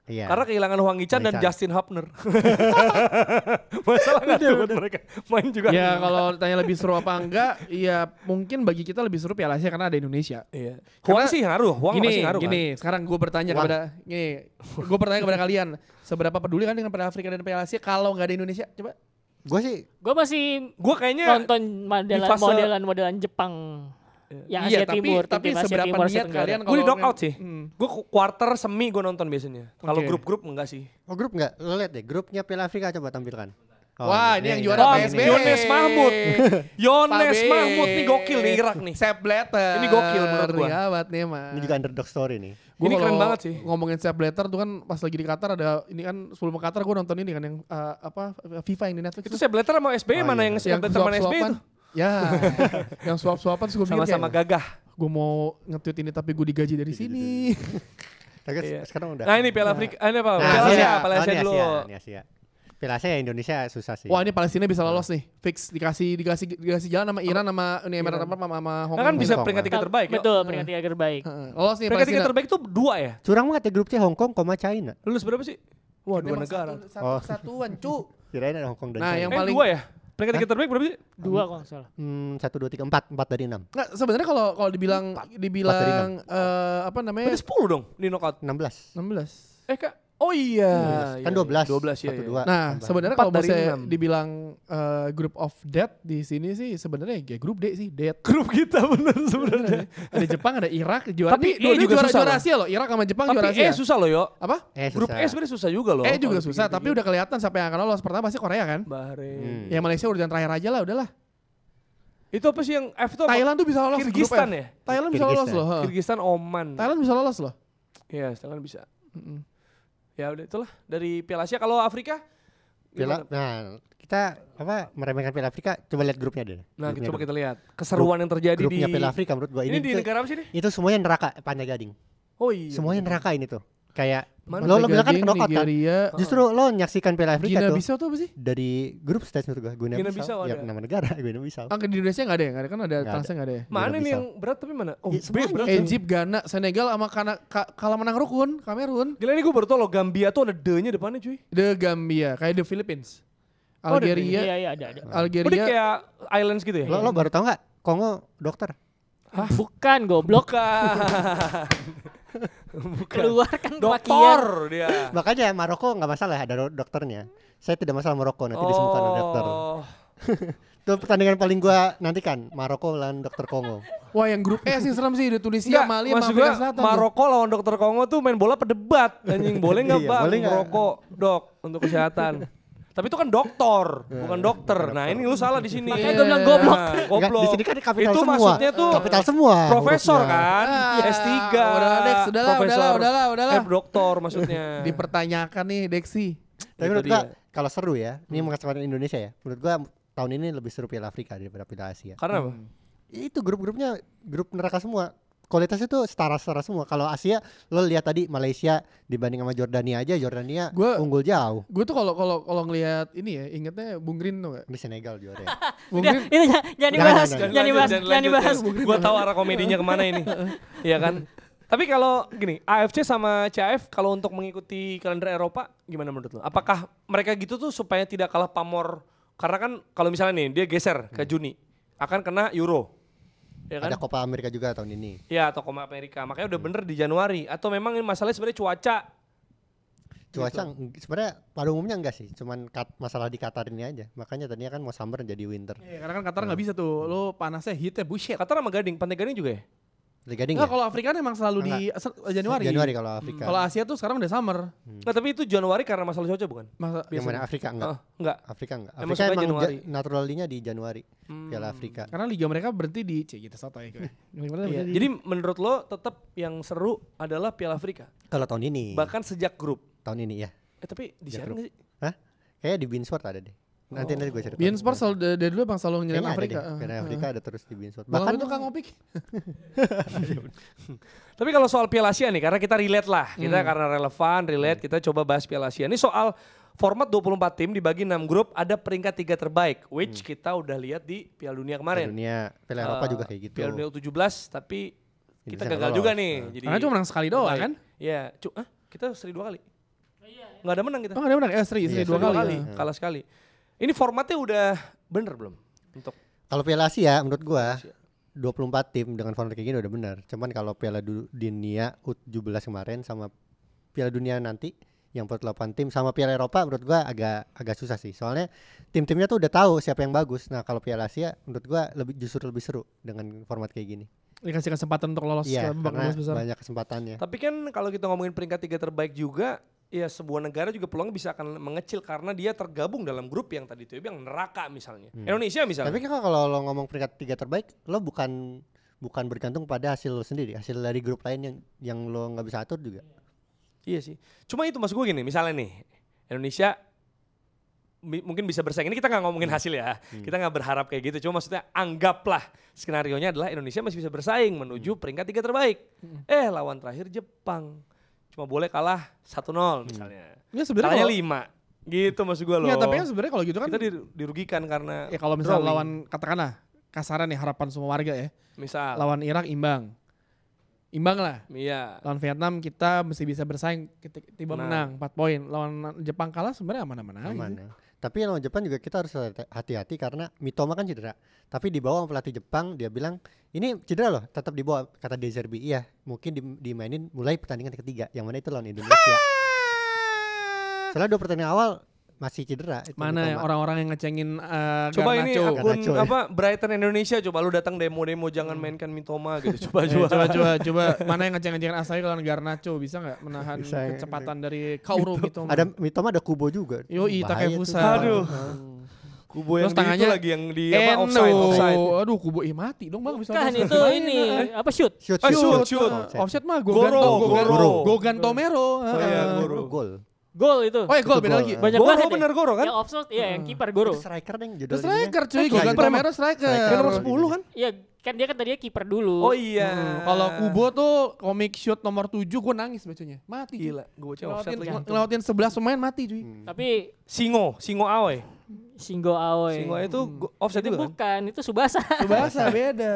Iya. Karena kehilangan Huang Ichan dan Justin Hapner. Masalah enggak buat mereka main juga. Ya kalau tanya lebih seru apa enggak, ya mungkin bagi kita lebih seru Piala Asia karena ada Indonesia. Iya. Huang sih ngaruh, Huang gini, masih ngaruh. Gini, kan? sekarang gue bertanya Huang. kepada, nih, gue bertanya kepada kalian, seberapa peduli kan dengan Piala Afrika dan Piala Asia kalau nggak ada Indonesia? Coba Gue sih Gue masih Gue kayaknya nonton modelan fase, modelan modelan Jepang yang iya, Asia tapi, Timur, tapi Asia seberapa Timur, niat kalian gue di out sih. Hmm. Gue quarter semi gue nonton biasanya. Kalau okay. grup-grup enggak sih. Oh grup enggak? Lo lihat deh grupnya Piala Afrika coba tampilkan. Oh, Wah, ini yang juara PSB. Yones Mahmud. Yones Mahmud nih gokil nih Irak nih. Sepp Blatter. Ini gokil menurut gue, Ini juga underdog story nih. Gua ini keren banget sih. Ngomongin Sepp Blatter tuh kan pas lagi di Qatar ada ini kan sebelum ke Qatar gue nonton ini kan yang uh, apa FIFA yang di Netflix. Itu Sepp Blatter sama SBY ah, oh, mana iya. yang Sepp Blatter sama SBY itu? Ya, yang suap-suapan gue Sama-sama gagah. Gue mau nge-tweet ini tapi gue digaji dari sini. Tapi iya. sekarang udah. Nah ini Piala Afrika, eh, ini apa? Nah, Piala Asia, Piala Asia dulu. Asia, Asia. Pilasnya Indonesia susah sih. Wah ini Palestina bisa lolos nih, fix dikasih dikasih dikasih jalan sama Iran sama Uni Emirat Arab sama, sama Hong kan Kong. kan bisa ya. peringkat tiga terbaik. Betul, peringkat tiga terbaik. Lolos nih Peringkat tiga terbaik tuh dua ya. Curang banget ya grup C Hong Kong, China. Lulus berapa sih? Wah dua negara. Satu, satu oh. satuan cu. Kirain ada Hong Kong dan nah, Yang eh, paling... Eh, dua ya? Peringkat tiga terbaik berapa sih? Dua kalau nggak salah. Hmm, satu dua tiga empat empat dari enam. Nggak sebenarnya kalau kalau dibilang dibilang uh, apa namanya? Berarti sepuluh dong di knockout. Enam belas. Enam belas. Eh kak, Oh iya, iya. iya. kan iya, iya. belas. Dua belas ya. 12, Nah, sebenarnya kalau saya dibilang uh, group of death di sini sih sebenarnya ya grup D sih, death. Grup kita bener sebenarnya. ada Jepang, ada Irak, juara Tapi ini, e eh, juga juara, susah juara Asia loh. Irak sama Jepang tapi juara Asia. E susah loh, yo. Apa? E susah. grup E sebenarnya susah juga loh. E juga susah, tapi gitu. udah kelihatan siapa yang akan lolos. Pertama pasti Korea kan? Bahrain. Hmm. Ya Malaysia urutan terakhir aja lah, udahlah. Itu apa sih yang F itu Thailand tuh bisa lolos Kyrgyzstan ya? Thailand bisa lolos loh. Kyrgyzstan, Oman. Thailand bisa lolos loh. Iya, Thailand bisa. Mm -mm. Ya udah itulah dari Piala Asia. Kalau Afrika? Piala, nah kita apa meremehkan Piala Afrika coba lihat grupnya deh. Nah, grupnya coba dulu. kita lihat keseruan Grup, yang terjadi grupnya di Piala Afrika menurut gua ini. Ini di negara apa sih ini Itu semuanya neraka panjang Gading. Oh iya. Semuanya neraka ini tuh. Kayak Mana lo, lo bilang kan knockout kan? Justru lo nyaksikan Piala Afrika Gina tuh. Gina bisa tuh apa sih? Dari grup stage menurut gue. Gina, Gina Bissau. Ya nama negara Guna Bissau. Ah, di Indonesia enggak ada ya? Enggak ada kan ada tangsnya enggak ada ya? Mana nih yang berat tapi mana? Oh, ya, berat. Egypt, Ghana, Senegal sama kana, ka, kalah menang rukun, Kamerun. Gila ini gue baru tau lo Gambia tuh ada D-nya depannya cuy. The Gambia, kayak The Philippines. Oh, Algeria. Oh, iya, iya, ada, ada. Algeria. Udah kayak islands gitu ya? Lo, lo baru tau enggak? Kongo dokter. Hah? Bukan goblok. Bukan. keluarkan dokter dia. Makanya Maroko nggak masalah ada dokternya. Saya tidak masalah Maroko nanti oh. disembuhkan oleh dokter. Oh. Itu pertandingan paling gua nantikan Maroko lawan Dokter Kongo. Wah yang grup eh sih serem sih ditulis ya Mali sama Afrika Selatan. Maroko tuh. lawan Dokter Kongo tuh main bola pedebat anjing boleh nggak iya, bang dok untuk kesehatan. Tapi itu kan eh, dokter, bukan dokter. Nah, ini lu salah di sini. Makanya gue bilang goblok. Nah, goblok. Di sini kan kapital itu semua. maksudnya tuh kapital semua. Profesor kan, ah. S3. Udah Dex, udahlah, udahlah, udahlah, udahlah. Eh, dokter maksudnya. Dipertanyakan nih Dexi. Tapi gitu menurut gua kalau seru ya, ini hmm. mengacaukan Indonesia ya. Menurut gua tahun ini lebih seru Piala Afrika daripada Piala Asia. Karena apa? Hmm. Itu grup-grupnya grup neraka semua kualitasnya tuh setara-setara semua. Kalau Asia lo lihat tadi Malaysia dibanding sama Jordania aja Jordania gua, unggul jauh. Gue tuh kalau kalau kalau ngelihat ini ya ingetnya Bung Green tuh Di Senegal juara. Ya. Bung Green. Itu jangan dibahas, jangan dibahas, jangan dibahas. Gue tahu arah komedinya kemana ini. Iya kan? Tapi kalau gini, AFC sama CAF kalau untuk mengikuti kalender Eropa gimana menurut lo? Apakah mereka gitu tuh supaya tidak kalah pamor? Karena kan kalau misalnya nih dia geser ke hmm. Juni akan kena Euro Ya kan? Ada Copa Amerika juga tahun ini. Iya, atau Copa Amerika. Makanya udah bener di Januari. Atau memang ini masalahnya sebenarnya cuaca. Cuaca gitu. sebenarnya pada umumnya enggak sih, cuman kat, masalah di Qatar ini aja. Makanya tadinya kan mau summer jadi winter. Iya, karena kan Qatar nggak hmm. bisa tuh. Lo panasnya heatnya buset. Qatar sama Gading, Pantai Gading juga ya? Liga Nggak, ya? kalau Afrika kan emang selalu di eh, Januari. Januari kalau Afrika. Kalau Asia tuh sekarang udah summer. Hmm. Nah, tapi itu Januari karena masalah cuaca bukan? Masa yang mana Afrika enggak? Oh, enggak. Afrika enggak. Afrika emang, emang naturalnya di Januari. Hmm. Piala Afrika. Karena liga mereka berhenti di C gitu sotoy ya. Iya. Jadi menurut lo tetap yang seru adalah Piala Afrika? Kalau tahun ini. Bahkan sejak grup. Tahun ini ya. Eh tapi di sejak Hah? Kayaknya di Binsport ada deh. Nanti nanti gue cerita. Bean Sport selalu dari dulu bang selalu nyerang Afrika. Karena ah, Afrika ah. ada terus di Bean Sport. Bahkan itu Kang Opik. Tapi kalau soal Piala Asia nih karena kita relate lah. Kita hmm. karena relevan, relate, kita coba bahas Piala Asia. Ini soal format 24 tim dibagi 6 grup ada peringkat tiga terbaik which hmm. kita udah lihat di Piala Dunia kemarin. Piala Dunia, Piala Eropa uh, juga kayak gitu. Piala Dunia 17 tapi kita gagal juga nih. Nah. Jadi Karena cuma menang sekali doang kan? Iya, cu eh, kita seri dua kali. Enggak oh, iya, iya. ada menang kita. Oh, ada menang. Eh, seri, iya, seri, dua, kali. kali. Kalah sekali. Ini formatnya udah bener belum? Untuk kalau Piala Asia menurut gua Asia. 24 tim dengan format kayak gini udah bener. Cuman kalau Piala Dunia U17 kemarin sama Piala Dunia nanti yang 48 tim sama Piala Eropa menurut gua agak agak susah sih. Soalnya tim-timnya tuh udah tahu siapa yang bagus. Nah, kalau Piala Asia menurut gua lebih justru lebih seru dengan format kayak gini. Dikasih kesempatan untuk lolos ya, ke babak besar. Banyak kesempatannya. Tapi kan kalau kita ngomongin peringkat tiga terbaik juga Iya, sebuah negara juga peluangnya bisa akan mengecil karena dia tergabung dalam grup yang tadi itu yang neraka misalnya. Hmm. Indonesia misalnya. Tapi kan kalau lo ngomong peringkat tiga terbaik, lo bukan bukan bergantung pada hasil lo sendiri, hasil dari grup lain yang yang lo nggak bisa atur juga. Iya sih. Cuma itu mas gue gini, misalnya nih Indonesia mungkin bisa bersaing. Ini kita nggak ngomongin hmm. hasil ya, hmm. kita nggak berharap kayak gitu. Cuma maksudnya anggaplah skenario nya adalah Indonesia masih bisa bersaing menuju hmm. peringkat tiga terbaik. Hmm. Eh lawan terakhir Jepang cuma boleh kalah 1-0 hmm. misalnya. Ya sebenarnya kalahnya lima gitu maksud gue iya, loh. Ya tapi kan sebenarnya kalau gitu kan kita dirugikan karena ya kalau misalnya lawan katakanlah kasaran nih harapan semua warga ya. Misal lawan Irak imbang. Imbang lah. Iya. Lawan Vietnam kita mesti bisa bersaing tiba menang, menang 4 poin. Lawan Jepang kalah sebenarnya aman-aman aja. Aman, ya. Tapi lawan Jepang juga kita harus hati-hati karena Mitoma kan cedera. Tapi di bawah pelatih Jepang dia bilang ini cedera loh, tetap di kata Dezerbi. Iya, mungkin dimainin mulai pertandingan ketiga yang mana itu lawan Indonesia. Soalnya dua pertandingan awal masih cedera. Itu Mana orang-orang yang ngecengin uh, Coba Garnacho. ini akun ya. apa Brighton Indonesia coba lu datang demo-demo jangan hmm. mainkan Mitoma gitu. Coba coba. Eh, coba coba coba mana yang ngeceng-ngecengin Asahi kalau Garnacho bisa nggak menahan bisa, ya. kecepatan ya. dari Mito. Gitu. Mitoma. Gitu, ada Mitoma ada Kubo juga. Yo, i Takefusa. Aduh. Nah. Kubo yang Terus lagi yang di apa offside, offside. Aduh, Kubo ih mati dong Bang bisa. Kan itu ini eh, apa shoot? Shoot ah, shoot. shoot. Nah, shoot. Offset mah Gogan Goro, Gogan, Gogan Tomero. Oh, iya, Gol. Gol itu. Oh, ya gol beda lagi. Banyak Goro banget. Ya. bener Goro kan? Ya offside iya, yang hmm. kiper Goro. Itu striker deh yang jadi. Striker cuy, oh, Gol Romero striker. Striker nomor 10 kan? Iya, kan dia kan tadinya kiper dulu. Oh iya. Hmm. Kalau Kubo tuh komik shoot nomor 7 gua nangis bacanya. Mati. Gila, gua baca offside Ngelawatin 11 pemain mati cuy. Hmm. Tapi Singo, Singo Awe. Singo Aoi. Singo itu hmm. offset itu juga kan? bukan, itu Subasa. Subasa beda.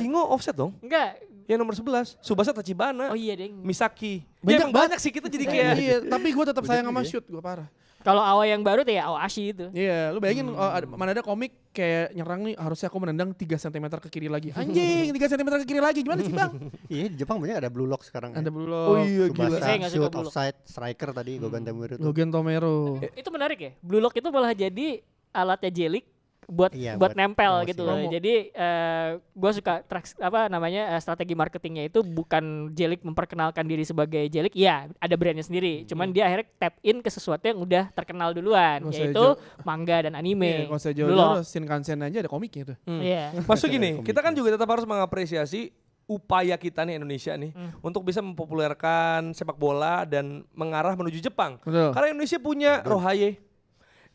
Singo offset dong? Enggak. Ya nomor 11, Subasa Tachibana. Oh iya, Deng. Misaki. Banyak, ya, banyak sih kita jadi kayak. iya, tapi gue tetap sayang sama shoot, gue parah. Kalau awal yang baru tuh ya awa ashi itu. Iya, yeah, lu bayangin hmm. uh, mana ada komik kayak nyerang nih harusnya aku menendang 3 cm ke kiri lagi. Anjing, 3 cm ke kiri lagi. Gimana sih, Bang? iya, di Jepang banyak ada blue lock sekarang. Ya. Ada blue lock. Oh iya, gila. Saya enggak suka blue striker tadi Gogan hmm. Tomero itu. Gogan Tomero. Itu menarik ya. Blue lock itu malah jadi alatnya Jelik buat iya, buat, buat nempel emosi. gitu loh. Jadi uh, eh, gue suka traks, apa namanya uh, strategi marketingnya itu bukan Jelik memperkenalkan diri sebagai Jelik. Iya, ada brandnya sendiri. Hmm. Cuman dia akhirnya tap in ke sesuatu yang udah terkenal duluan, yaitu jo- mangga dan anime. Iya, kalau saya jauh Shinkansen aja ada komiknya tuh. Hmm. Yeah. Iya. Maksud gini, kita kan juga tetap harus mengapresiasi upaya kita nih Indonesia nih hmm. untuk bisa mempopulerkan sepak bola dan mengarah menuju Jepang. Betul. Karena Indonesia punya Betul. Rohaye,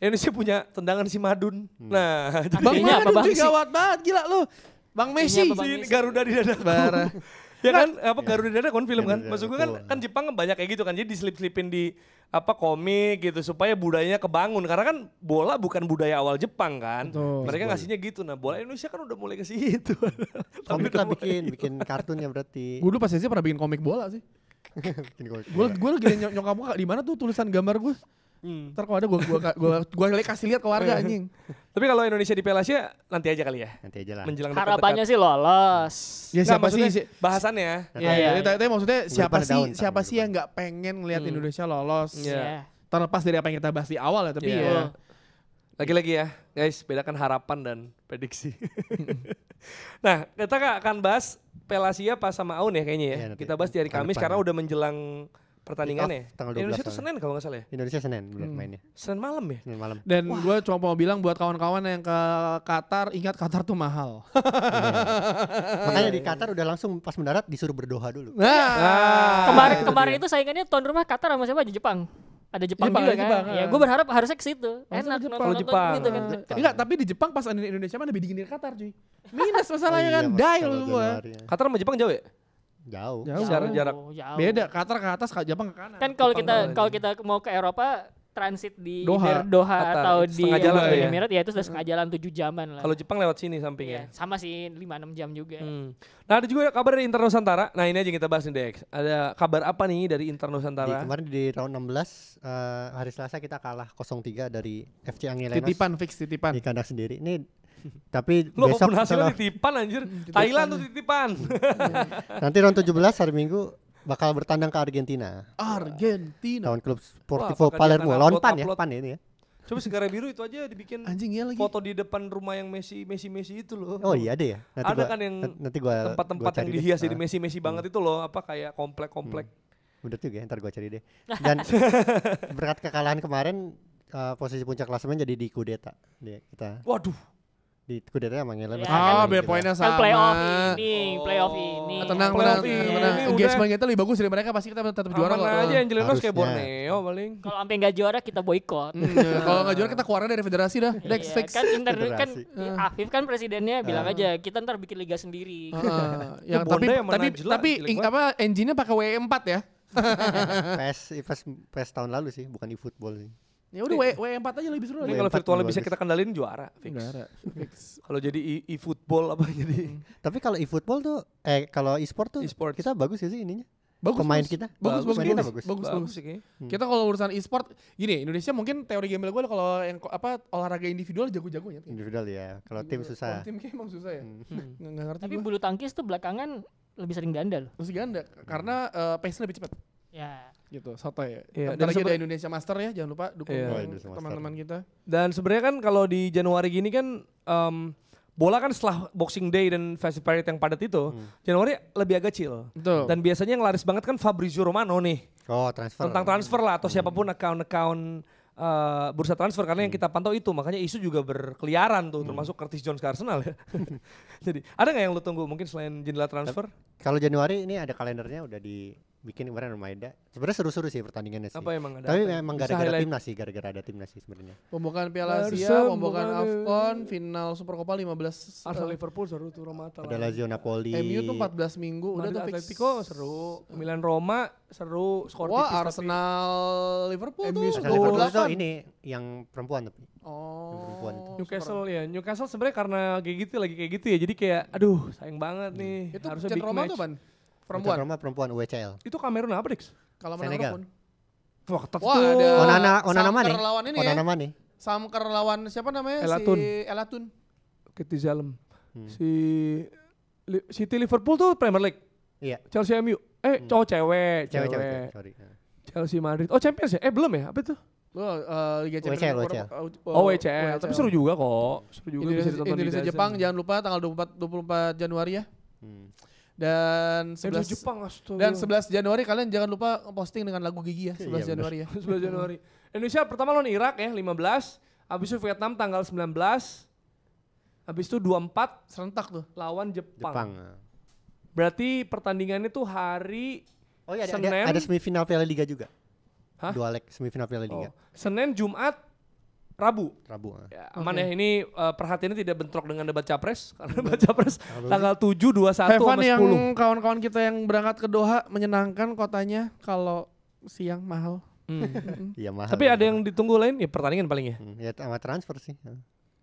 Indonesia punya tendangan si Madun. Hmm. Nah, Bang Madun apa Bang gawat banget gila lu. Bang iya, Messi, si Garuda di dada. ya nah, kan apa ya. Garuda Dada kan film kan iya, maksud gue iya, kan kan Jepang kan banyak kayak gitu kan jadi diselip-selipin di apa komik gitu supaya budayanya kebangun karena kan bola bukan budaya awal Jepang kan Betul. mereka ngasihnya gitu nah bola Indonesia kan udah mulai ke situ komik lah bikin bikin kartunnya berarti gue dulu pas SD pernah bikin komik bola sih gue gue lagi nyokap gue di mana tuh tulisan gambar gue Hmm. Ntar kalau ada gue gua gua gua, gua kasih lihat ke warga iya. anjing. Tapi kalau Indonesia di Piala ya, Asia nanti aja kali ya. Nanti aja lah. Menjelang dekat, Harapannya sih lolos. Ya siapa sih bahasannya? Iya ya, Tapi maksudnya siapa sih siapa sih yang nggak pengen hmm. Indonesia lolos? Iya. iya. Terlepas dari apa yang kita bahas di awal ya, tapi ya. Lagi-lagi ya, guys, bedakan harapan dan prediksi. nah, kita akan bahas Pelasia pas sama Aun ya kayaknya ya. ya kita bahas di hari Kamis karena ya. udah menjelang pertandingannya. tanggal 12 Indonesia itu Senin kalau nggak salah ya. Indonesia Senin bulan hmm. mainnya. Senin malam ya. Senin malam. Dan gue cuma mau bilang buat kawan-kawan yang ke Qatar, ingat Qatar tuh mahal. yeah. Makanya di Qatar udah langsung pas mendarat disuruh berdoa dulu. Nah, nah. kemarin iya. kemarin itu saingannya tuan rumah Qatar sama siapa aja Jepang ada Jepang, Jepang juga ada kan. Jepang, ya, ah. gue berharap harusnya ke situ. Enak Jepang. Kalau Jepang. Gitu kan. Jepang. Enggak, tapi di Jepang pas Indonesia mana lebih dingin dari Qatar, cuy. Minus masalahnya oh, kan, iya, kan. Dial gua. Ya. Qatar sama Jepang jauh ya? Jauh. Jauh. Jarak-jarak. Jauh. Beda Qatar ke atas, Jepang ke kanan. Kan kalau kita kalau kita mau ke Eropa transit di Doha, Doha atau di jalan Emirat, ya. Emirat ya itu sudah setengah jalan tujuh jaman lah. Kalau Jepang lewat sini sampingnya. Ya, sama sih lima enam jam juga. Hmm. Nah ada juga kabar dari Inter Nusantara. Nah ini aja kita bahas nih Dex. Ada kabar apa nih dari Inter Nusantara? Di, kemarin di tahun 16 uh, hari Selasa kita kalah 0-3 dari FC Angelenos. Titipan fix titipan. Di kandang sendiri. Ini tapi Lu besok hasilnya titipan anjir. Thailand tuh titipan. Nanti round 17 hari Minggu bakal bertandang ke Argentina. Argentina. Lawan klub Sportivo Palermo. Lawan Pan ya, Pan ya ini ya. Coba segara biru itu aja dibikin anjing ya lagi. Foto di depan rumah yang Messi Messi Messi itu loh. Oh iya deh ya. Nanti ada gua, kan yang nanti gua tempat-tempat yang dihias jadi ah. Messi Messi hmm. banget itu loh, apa kayak komplek-komplek. Hmm. tuh juga ya, ntar gue cari deh. Dan berkat kekalahan kemarin uh, posisi puncak klasemen jadi di kudeta dia kita. Waduh di kudeta sama Ngelen ya, oh beda poinnya sama kan playoff ini playoff ini oh, tenang playoff tenang ini, tenang ini engagement kita lebih bagus dari mereka pasti kita tetap juara kok aja jelas kayak Borneo paling kalau sampai nggak juara kita boykot hmm, ya, kalau nggak juara kita keluar dari federasi dah iya, next fix kan inter kan ah. Afif kan presidennya bilang ah. aja kita ntar bikin liga sendiri ya, yang tapi tapi tapi apa engine-nya pakai WE 4 ya PES, PES, PES tahun lalu sih, bukan di football sih. Ya udah w, W4 aja lebih seru. Ini kalau virtual lebih bisa kita kendalin juara. Fix. Juara. kalau jadi e-football e apa hmm. jadi. Tapi kalau e-football tuh eh kalau e-sport tuh e -sport. kita bagus ya sih ininya? Bagus, pemain bagus. kita bagus bagus, bagus bagus bagus bagus, bagus. Hmm. kita kalau urusan e-sport gini Indonesia mungkin teori gembel gue kalau yang apa olahraga individual jago jago ya individual ya kalau tim susah kalo tim kayak emang susah ya hmm. nggak ngerti tapi bulu tangkis tuh belakangan lebih sering ganda loh lebih ganda hmm. karena uh, eh, pace lebih cepat Ya. Gitu, soto ya. ya dan lagi ada Indonesia Master ya, jangan lupa dukung ya. teman-teman kita. Dan sebenarnya kan kalau di Januari gini kan um, bola kan setelah Boxing Day dan Festival Parade yang padat itu, hmm. Januari lebih agak chill. Betul. Dan biasanya yang laris banget kan Fabrizio Romano nih. Oh, transfer. Tentang transfer lah atau hmm. siapapun account-account uh, bursa transfer karena hmm. yang kita pantau itu makanya isu juga berkeliaran tuh hmm. termasuk Curtis Jones ke Arsenal ya. Jadi ada nggak yang lu tunggu mungkin selain jendela transfer? Kalau Januari ini ada kalendernya udah di bikin kemarin Armada. Sebenarnya seru-seru sih pertandingannya sih. Apa emang ada? Tapi emang gara-gara timnas sih, gara-gara ada timnas sih sebenarnya. Pembukaan Piala Asia, pembukaan AFCON, final Super Supercopa 15 Arsenal eh, Liverpool seru tuh Roma Atalanta. Ada Lazio Napoli. MU tuh 14 minggu udah tuh fix. Atletico seru, Milan Roma seru, skor Wah, Arsenal Liverpool tuh. Arsenal Liverpool tuh ini yang perempuan tapi. Oh. Perempuan itu. Newcastle ya. Newcastle sebenarnya karena kayak gitu lagi kayak gitu ya. Jadi kayak aduh sayang banget nih. Hmm. Itu harusnya big Roma match. tuh, Ban? Perempuan. Perempuan perempuan UCL. Itu Kamerun apa, Dix? Kalau perempuan? Senegal. Wah, tetap Wah, ada Onana Onana mana? Lawan ini Onana ya. mana? Samker lawan siapa namanya? Elatun. Si Elatun. Ketizalem. Hmm. Si li, City Liverpool tuh Premier League. Iya. Chelsea MU. Eh, hmm. cowok cewek, cewek, cewek. cewek sorry. Chelsea Madrid. Oh, Champions ya? Eh, belum ya? Apa itu? uh, Liga Champions. WCL, e e Oh, WCL. Oh, e Tapi seru juga kok. Seru juga Indonesia, bisa ditonton Indonesia Jepang jangan lupa tanggal 24 24 Januari ya. Hmm. Dan 11 Jepang astaga. Dan 11 Januari kalian jangan lupa posting dengan lagu gigi ya 11 iya, iya Januari ya. 11 Januari. Indonesia pertama lawan Irak ya 15, habis itu Vietnam tanggal 19. Habis itu 24 serentak tuh lawan Jepang. Jepang. Ah. Berarti pertandingannya tuh hari Oh iya ada, Senin. ada, ada semifinal Piala Liga juga. Hah? Dua leg semifinal Piala Liga. Oh. Senin, Jumat, Rabu. Rabu. Ah. Ya, aman ya ini uh, perhatiannya tidak bentrok dengan debat capres karena debat capres tanggal 7 21 Heaven sama 10. yang kawan-kawan kita yang berangkat ke Doha menyenangkan kotanya kalau siang mahal. Hmm. Iya ya, mahal. Tapi ya. ada yang ditunggu lain ya pertandingan paling ya. Hmm, ya sama transfer sih.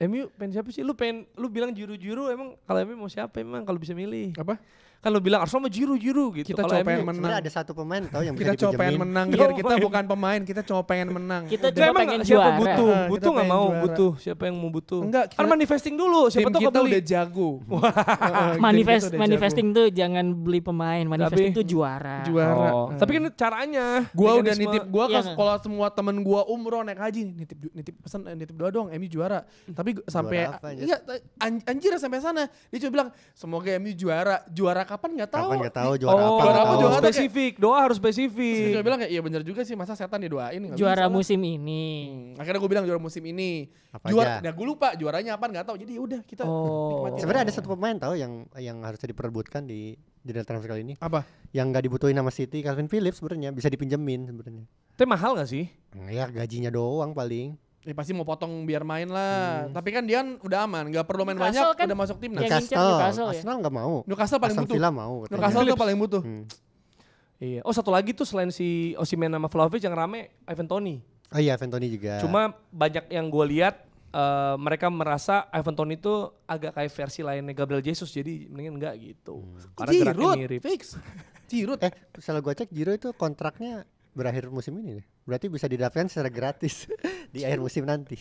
MU pengen siapa sih? Lu pengen lu bilang juru-juru emang kalau MU mau siapa emang kalau bisa milih. Apa? Kalau bilang Arsenal mau jiru jiru gitu. Kita coba pengen menang. ada satu pemain tau yang kita coba pengen menang. Biar kita bukan pemain, kita coba pengen menang. Kita coba pengen siapa juara. butuh, butuh nggak mau butuh. Siapa yang mau butuh? Enggak. Kan manifesting dulu. Siapa tahu kita udah jago. Manifest manifesting tuh jangan beli pemain. Manifesting tuh juara. Juara. Oh. Tapi kan caranya. Gua kan udah nitip. Gua iya, kalau semua temen gua umroh naik haji nitip nitip pesan eh, nitip doa dong. Emi juara. Tapi sampai iya, anjir sampai sana dia cuma bilang semoga Emi juara juara kapan nggak tahu. Kapan nggak tahu juara oh, apa. Juara apa juara spesifik. doa harus spesifik. Terus bilang kayak iya benar juga sih masa setan didoain gak Juara bisa, musim ini. Hmm, akhirnya gue bilang juara musim ini. Apa juara aja? nah gue lupa juaranya apa nggak tahu. Jadi ya udah kita oh. Sebenarnya ada satu pemain tahu yang yang harusnya diperebutkan di jeda transfer kali ini. Apa? Yang nggak dibutuhin sama City Calvin Phillips sebenarnya bisa dipinjemin sebenarnya. Tapi mahal gak sih? Ya gajinya doang paling. Ya pasti mau potong biar main lah. Hmm. Tapi kan dia udah aman, nggak perlu main Newcastle banyak, kan udah masuk timnas. Newcastle, Newcastle, ya? Arsenal nggak mau. Newcastle paling Aston butuh. Villa mau. Newcastle tuh paling butuh. Hmm. Iya. Oh satu lagi tuh selain si Osimhen sama Vlahovic yang rame Ivan Toni. Oh iya Ivan Toni juga. Cuma banyak yang gue lihat uh, mereka merasa Ivan Toni itu agak kayak versi lainnya Gabriel Jesus jadi mendingan enggak gitu. Hmm. Karena Giroud, geraknya mirip. Fix. Giroud. eh, salah gue cek Giroud itu kontraknya berakhir musim ini deh berarti bisa didapatkan secara gratis di akhir musim nanti.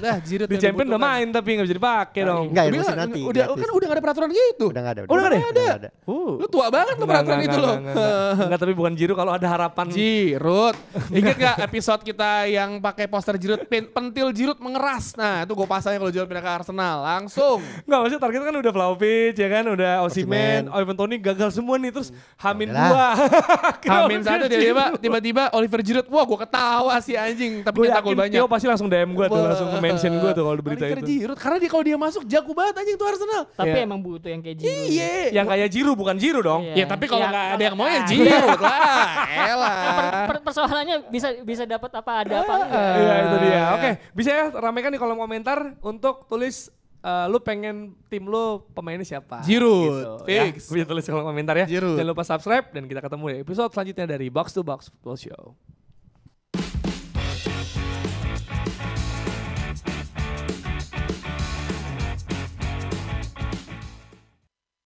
Nah, Giroud di champion udah main tapi nggak bisa dipakai nah, dong. Enggak, musim nanti. Udah kan gratis. kan udah enggak ada peraturan gitu. Udah enggak oh, ada. Udah, enggak ada. ada. Uh. Lu tua banget lo peraturan gak, itu lo. loh. Enggak, tapi bukan Giroud kalau ada harapan. Giroud. Ingat enggak episode kita yang pakai poster Giroud pentil Giroud mengeras. Nah, itu gue pasangnya kalau Giroud pindah ke Arsenal langsung. Enggak, maksudnya target kan udah Vlahovic ya kan, udah Osimhen, Ivan Toni gagal semua nih terus hmm. Hamin 2. Ya Hamin satu tiba-tiba tiba-tiba Oliver Giroud. Wah, gue ketawa sih anjing tapi gue nyetak banyak. Tio pasti langsung DM gue tuh, langsung mention gue tuh kalau berita itu. Jirut. karena dia kalau dia masuk jago banget anjing tuh Arsenal. Tapi yeah. emang butuh yang kayak Giroud. Iya. Ya. Yang kayak jiru, bukan jiru dong. Iya, yeah. tapi kalau ya, nggak ada yang mau ya jiru lah. Elah. Nah, per, per, persoalannya bisa bisa dapat apa ada apa enggak. Iya, iya itu dia. Oke, okay. bisa ya ramekan di kolom komentar untuk tulis uh, lu pengen tim lu pemainnya siapa? Jiru, Gitu, ya. Fix. Ya. tulis kolom komentar ya. Jirut. Jangan lupa subscribe dan kita ketemu di episode selanjutnya dari Box to Box Football Show.